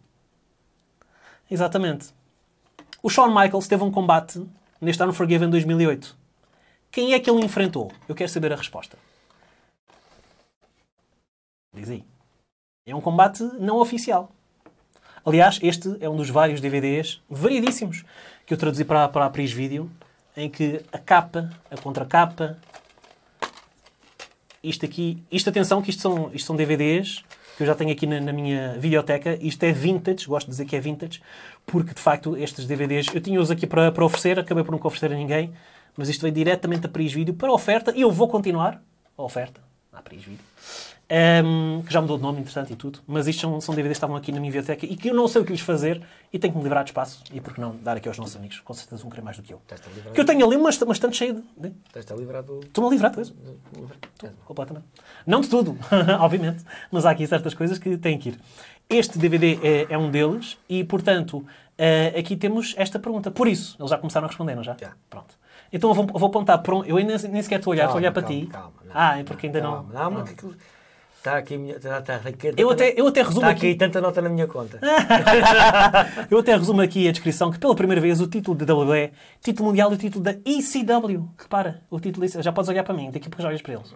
Exatamente. O Shawn Michaels teve um combate neste ano em 2008. Quem é que ele enfrentou? Eu quero saber a resposta. Diz aí. É um combate não oficial. Aliás, este é um dos vários DVDs, variedíssimos, que eu traduzi para, para a Pris Video, em que a capa, a contracapa, isto aqui, isto atenção que isto são, isto são DVDs que eu já tenho aqui na, na, minha videoteca, isto é vintage, gosto de dizer que é vintage, porque de facto estes DVDs, eu tinha-os aqui para, para oferecer, acabei por nunca oferecer a ninguém, mas isto veio diretamente da Pris Video para oferta e eu vou continuar a oferta na Pris Video um, que já mudou de nome, interessante e tudo, mas isto são, são DVDs que estavam aqui na minha biblioteca e que eu não sei o que lhes fazer e tenho que me livrar de espaço e, por que não, dar aqui aos nossos amigos. Com certeza vão querer mais do que eu. Que eu tenho ali uma, uma estante cheia de... Estás-te a livrar do... Estou-me a livrar, pois. Estou, completamente. Não de tudo, *laughs* obviamente, mas há aqui certas coisas que têm que ir. Este DVD é, é um deles e, portanto, uh, aqui temos esta pergunta. Por isso, eles já começaram a responder, não já? Já. Pronto. Então eu vou, vou apontar para um... Eu nem sequer estou a olhar, estou a olhar calma, para ti. Calma, ah, é porque ainda não... Não, não, ah. não. Está aqui, está, está, está, eu até, eu até resumo está aqui, aqui tanta nota na minha conta. *laughs* eu até resumo aqui a descrição que pela primeira vez o título de WWE, título mundial e o título da ECW. Repara, o título já podes olhar para mim, daqui a pouco já olhas para eles.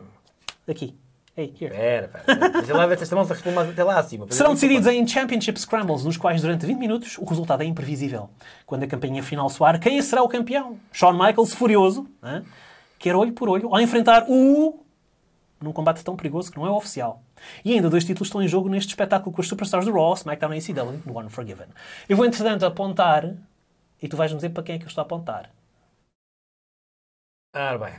Aqui. Hey, here. Pera, pera. esta mão até lá acima. Serão decididos em Championship Scrambles, nos quais durante 20 minutos o resultado é imprevisível. Quando a campanha final soar, quem será o campeão? Shawn Michaels, furioso, né? quer olho por olho, ao enfrentar o num combate tão perigoso que não é oficial. E ainda dois títulos estão em jogo neste espetáculo com os superstars do Raw, SmackDown e ACW, no Unforgiven. Eu vou, entretanto, apontar e tu vais-me dizer para quem é que eu estou a apontar. Ah, bem.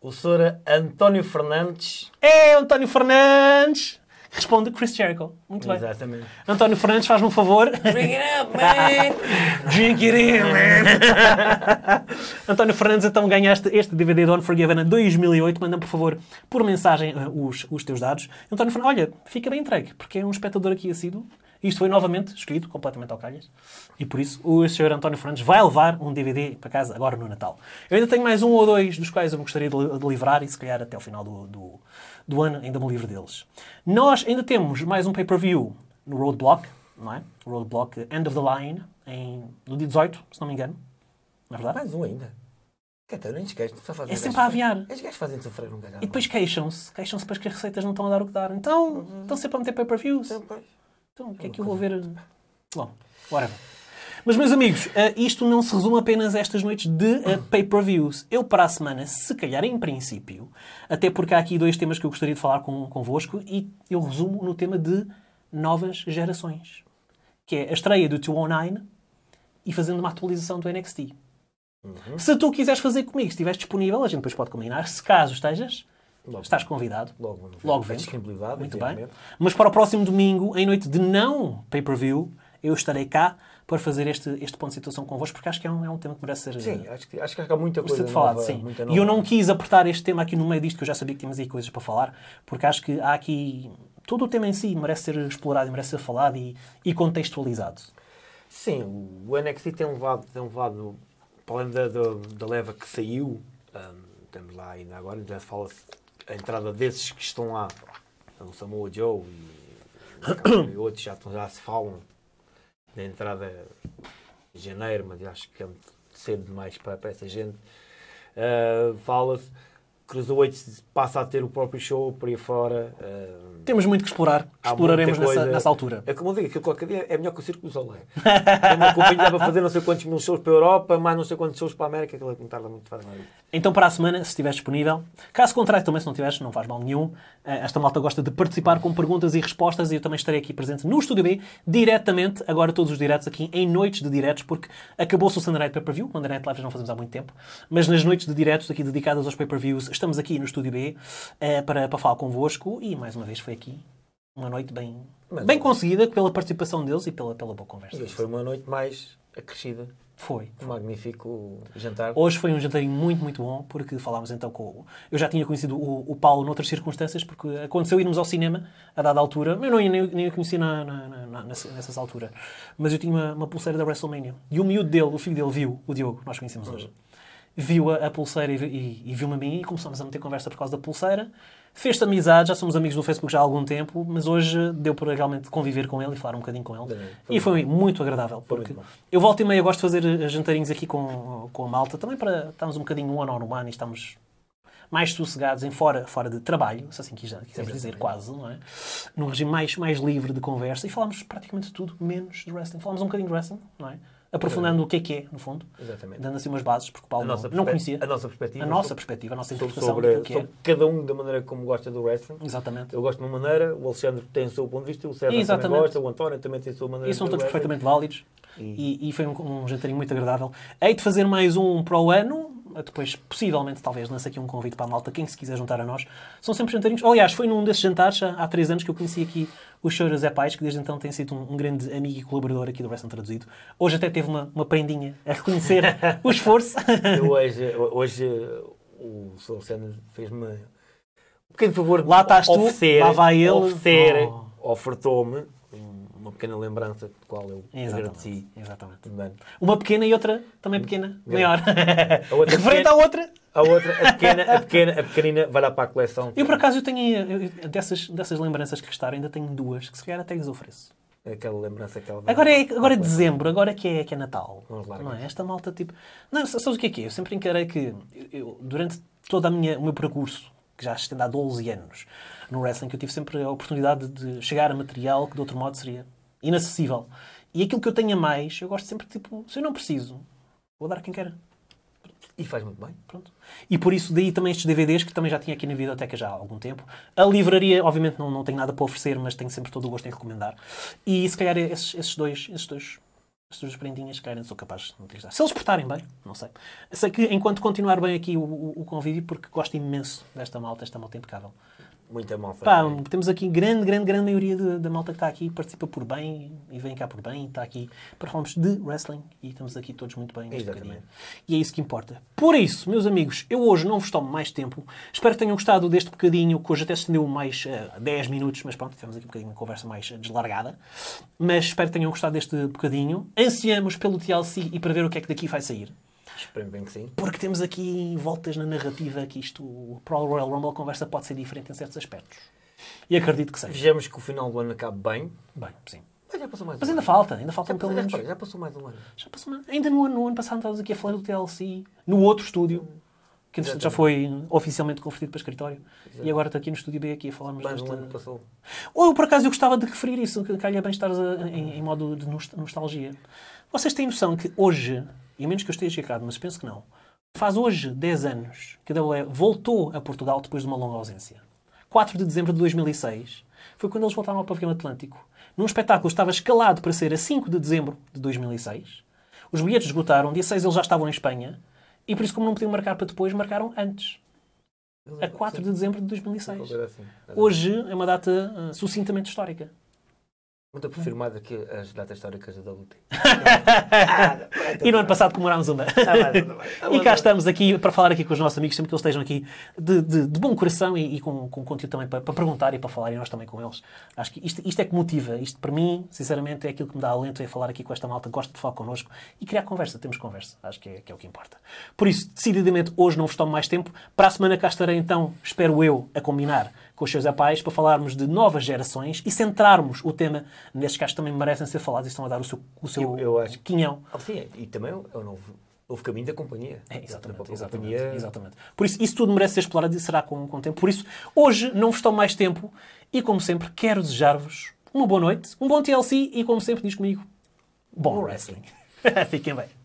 O senhor António Fernandes. É, António Fernandes! Responde Chris Jericho. Muito bem. Exatamente. António Fernandes, faz-me um favor. Drink it up, man! *laughs* Drink it in, man! *laughs* António Fernandes, então ganhaste este DVD do Unforgiven 2008. Manda, por favor, por mensagem eh, os, os teus dados. António Fernandes, olha, fica bem entregue, porque é um espectador aqui assíduo. Isto foi novamente escrito completamente ao calhas. E por isso o senhor António Fernandes vai levar um DVD para casa agora no Natal. Eu ainda tenho mais um ou dois dos quais eu me gostaria de livrar e se calhar até o final do, do, do ano, ainda me livro deles. Nós ainda temos mais um pay-per-view no Roadblock, não é? Roadblock End of the Line, em, no dia 18, se não me engano. Não é verdade? Mais um ainda. Catano, nem esquece, precisa fazer. É sempre a aviar. Estes gajos fazem sofrer um ganhar. E depois queixam-se. Queixam-se depois que as receitas não estão a dar o que dar. Então, uhum. estão sempre a meter pay-per-views. Então, então o que é, é que eu vou ver? Bom, whatever. Mas, meus amigos, eh, isto não se resume apenas a estas noites de eh, pay-per-views. Eu, para a semana, se calhar em princípio, até porque há aqui dois temas que eu gostaria de falar com, convosco e eu resumo no tema de novas gerações, que é a estreia do 209 e fazendo uma atualização do NXT. Uhum. Se tu quiseres fazer comigo, se estiveres disponível, a gente depois pode combinar. Se caso estejas, Logo. Estás convidado. Logo, logo Muito bem. Mas para o próximo domingo, em noite de não pay-per-view, eu estarei cá por fazer este, este ponto de situação convosco, porque acho que é um, é um tema que merece ser. Sim, acho que, acho que há muita coisa. a falar sim. E eu não quis apertar este tema aqui no meio disto, que eu já sabia que tínhamos aí coisas para falar, porque acho que há aqui. Todo o tema em si merece ser explorado e merece ser falado e, e contextualizado. Sim, o NXT tem levado, tem levado para além da, da, da leva que saiu, um, temos lá ainda agora, já fala-se a entrada desses que estão lá, o Samoa Joe e, e *coughs* outros já, já se falam na entrada de janeiro, mas acho que é cedo demais para, para essa gente. Uh, Fala-se Cruiserweight passa a ter o próprio show por aí fora. Uh, Temos muito que explorar. Exploraremos nessa, nessa, altura. É como eu digo, aquilo qualquer dia é melhor que o Circo do Soleil. é *laughs* uma companhia para fazer não sei quantos mil shows para a Europa, mais não sei quantos shows para a América, aquilo não é tarda muito para nada. Então, para a semana, se estiver disponível. Caso contrário, também se não tiveres não faz mal nenhum. Eh, esta malta gosta de participar com perguntas e respostas e eu também estarei aqui presente no Estúdio B, diretamente, agora todos os diretos aqui, em noites de diretos, porque acabou-se o Sunday Night Pay-Per-View, o Sunday Night Live já não fazemos há muito tempo, mas nas noites de diretos aqui dedicadas aos pay-per-views estamos aqui no Estúdio B uh, para, para falar convosco e mais uma vez foi aqui uma noite bem, bem conseguida pela participação deles e pela, pela boa conversa. Hoje foi uma noite mais acrescida. Foi. Um magnífico jantar. Hoje foi um jantarinho muito, muito bom, porque falámos então com. O... Eu já tinha conhecido o, o Paulo noutras circunstâncias, porque aconteceu irmos ao cinema a dada altura, mas eu não, nem, nem o conheci na, na, na, nessa, nessas alturas. Mas eu tinha uma, uma, pulseira da WrestleMania. E o miúdo dele, o filho dele, viu o Diogo, nós conhecemos uhum. hoje viu a, a pulseira e, e, e viu-me a mim e começámos a meter conversa por causa da pulseira. Fez-te amizade, já somos amigos no Facebook já há algum tempo, mas hoje deu para realmente conviver com ele e falar um bocadinho com ele. É, foi e foi muito, agradável, porque muito eu volto e meia gosto de fazer eh, jantarinhos aqui com, com a malta, também para estarmos um bocadinho um ano on one e estamos mais sossegados em fora, fora de trabalho, se assim quisermos dizer, quase, não é? Num regime mais, mais livre de conversa e falámos praticamente tudo, menos de wrestling. Falámos um bocadinho de wrestling, não é? aprofundando o que é que é, no fundo. Exatamente. Dando assim umas bases, porque o Paulo não, não conhecia. A nossa perspectiva. A nossa perspectiva, a nossa interpretação sobre, do que é. Sobre cada um da maneira como gosta do wrestling. Exatamente. Eu gosto de uma maneira, o Alexandre tem o seu ponto de vista, o César também gosta, o António também tem a sua maneira. E são todos wrestling. perfeitamente válidos. E, e, e foi um, um jantarinho muito agradável. Hei de fazer mais um para o ano, depois, possivelmente, talvez, lance aqui um convite para a malta, quem se quiser juntar a nós. São sempre jantarinhos. Oh, aliás, foi num desses jantares, há três anos, que eu conheci aqui o Sr. José Pais, que desde então tem sido um, um, grande amigo e colaborador aqui do Wrestling Traduzido. Hoje até teve uma, uma prendinha a reconhecer o esforço. *laughs* eu hoje, hoje o Sr. Luciano fez-me um pequeno favor. Lá estás tu, oferecer, lá vai ele. Oferecer, oh. ofertou-me uma pequena lembrança de qual eu exatamente, agradeci. Exatamente. Uma pequena e outra também pequena, maior. A outra *laughs* Referente pequena, à outra. A outra, a pequena, a pequena, a pequenina vai lá para a coleção. Eu por acaso eu tenho eu, dessas, dessas lembranças que restaram, ainda tenho duas que se calhar até lhes ofereço. Aquela lembrança que ela Agora é, agora é dezembro, agora é que é, que é Natal. Vamos lá. Não é? Esta malta tipo. Não, sabes o que é que é? Eu sempre encarei que eu, durante todo a minha, o meu percurso que já estende há 12 anos no wrestling, que eu tive sempre a oportunidade de chegar a material que de outro modo seria inacessível. E aquilo que eu tenho a mais, eu gosto sempre, tipo, se eu não preciso, vou dar a quem quer. E faz muito bem. Pronto. E por isso, daí também estes DVDs que também já tinha aqui na biblioteca já há algum tempo. A livraria, obviamente, não, não tenho nada para oferecer, mas tenho sempre todo o gosto em recomendar. E se calhar esses, esses dois, esses dois, esses dois prendinhas, se calhar não sou capaz de utilizar. Se eles portarem bem, não sei. Sei que enquanto continuar bem aqui o, o, o convívio, porque gosto imenso desta malta, esta malta impecável. Muita malta. Pá, é? temos aqui grande, grande, grande maioria de, da malta que está aqui, participa por bem e vem cá por bem, está aqui para falarmos de wrestling e estamos aqui todos muito bem Exatamente. E é isso que importa. Por isso, meus amigos, eu hoje não vos tomo mais tempo. Espero que tenham gostado deste bocadinho, que hoje até se estendeu mais uh, eh, 10 minutos, mas pronto, tivemos aqui um bocadinho uma conversa mais eh, deslargada. Mas espero que tenham gostado deste bocadinho. Ansiamos pelo TLC e para ver o que é que daqui vai sair. Espero bem que sim. Porque temos aqui voltas na narrativa que isto, para o Royal Rumble, a conversa pode ser diferente em certos aspectos. E acredito que seja. Vejamos que o final do ano acabe bem. Bem, sim. Mas, já passou mais Mas ainda ano. falta, ainda falta já, pelo menos. Já, passou mais um ano. Já passou mais. Ainda no ano, no ano passado estávamos aqui a falar do TLC, no outro estúdio, que entretanto já foi oficialmente convertido para escritório. E agora está aqui no estúdio B aqui a falarmos mais desta... um ano passou. Ou oh, por acaso eu gostava de referir isso, que calha bem estar em, em, modo de nostalgia. Vocês têm noção que hoje e a menos que eu esteja errado, mas penso que não, faz hoje 10 anos que a WE voltou a Portugal depois de uma longa ausência. 4 de dezembro de 2006 foi quando eles voltaram ao pavilhão Atlântico. Num espetáculo que estava escalado para ser a 5 de dezembro de 2006. Os bilhetes esgotaram, dia 6 eles já estavam em Espanha. E por isso, como não podiam marcar para depois, marcaram antes. A 4 de dezembro de 2006. Assim, assim. Hoje é uma data ah, sucintamente histórica. Pergunta confirmada que as datas históricas da WT. *laughs* ah, e no ano então tá passado comemorámos uma. Tá tá *laughs* e cá estamos aqui para falar aqui com os nossos amigos, sempre que eles estejam aqui de, de, de bom coração e, e com, com, conteúdo também para, para, perguntar e para falar, e nós também com eles. Acho que isto, isto, é que motiva. Isto, para mim, sinceramente, é aquilo que me dá alento é falar aqui com esta malta, gosto de falar connosco e criar conversa. Temos conversa. Acho que é, que é o que importa. Por isso, decididamente, hoje não vos tomo mais tempo. Para a semana cá estarei, então, espero eu, a combinar com os seus apais para falarmos de novas gerações e centrarmos o tema nestes casos que também merecem ser falados e estão a dar o seu, o seu eu, eu acho... quinhão. Ah, sim, e também é o novo houve caminho da companhia. É, exatamente, da exatamente, companhia... exatamente. Por isso, isso tudo merece ser explorado e será com, com o tempo. Por isso, hoje não vos tomo mais tempo e, como sempre, quero desejar-vos uma boa noite, um bom TLC e, como sempre, diz comigo, bom, bom wrestling. wrestling. *laughs* Fiquem bem.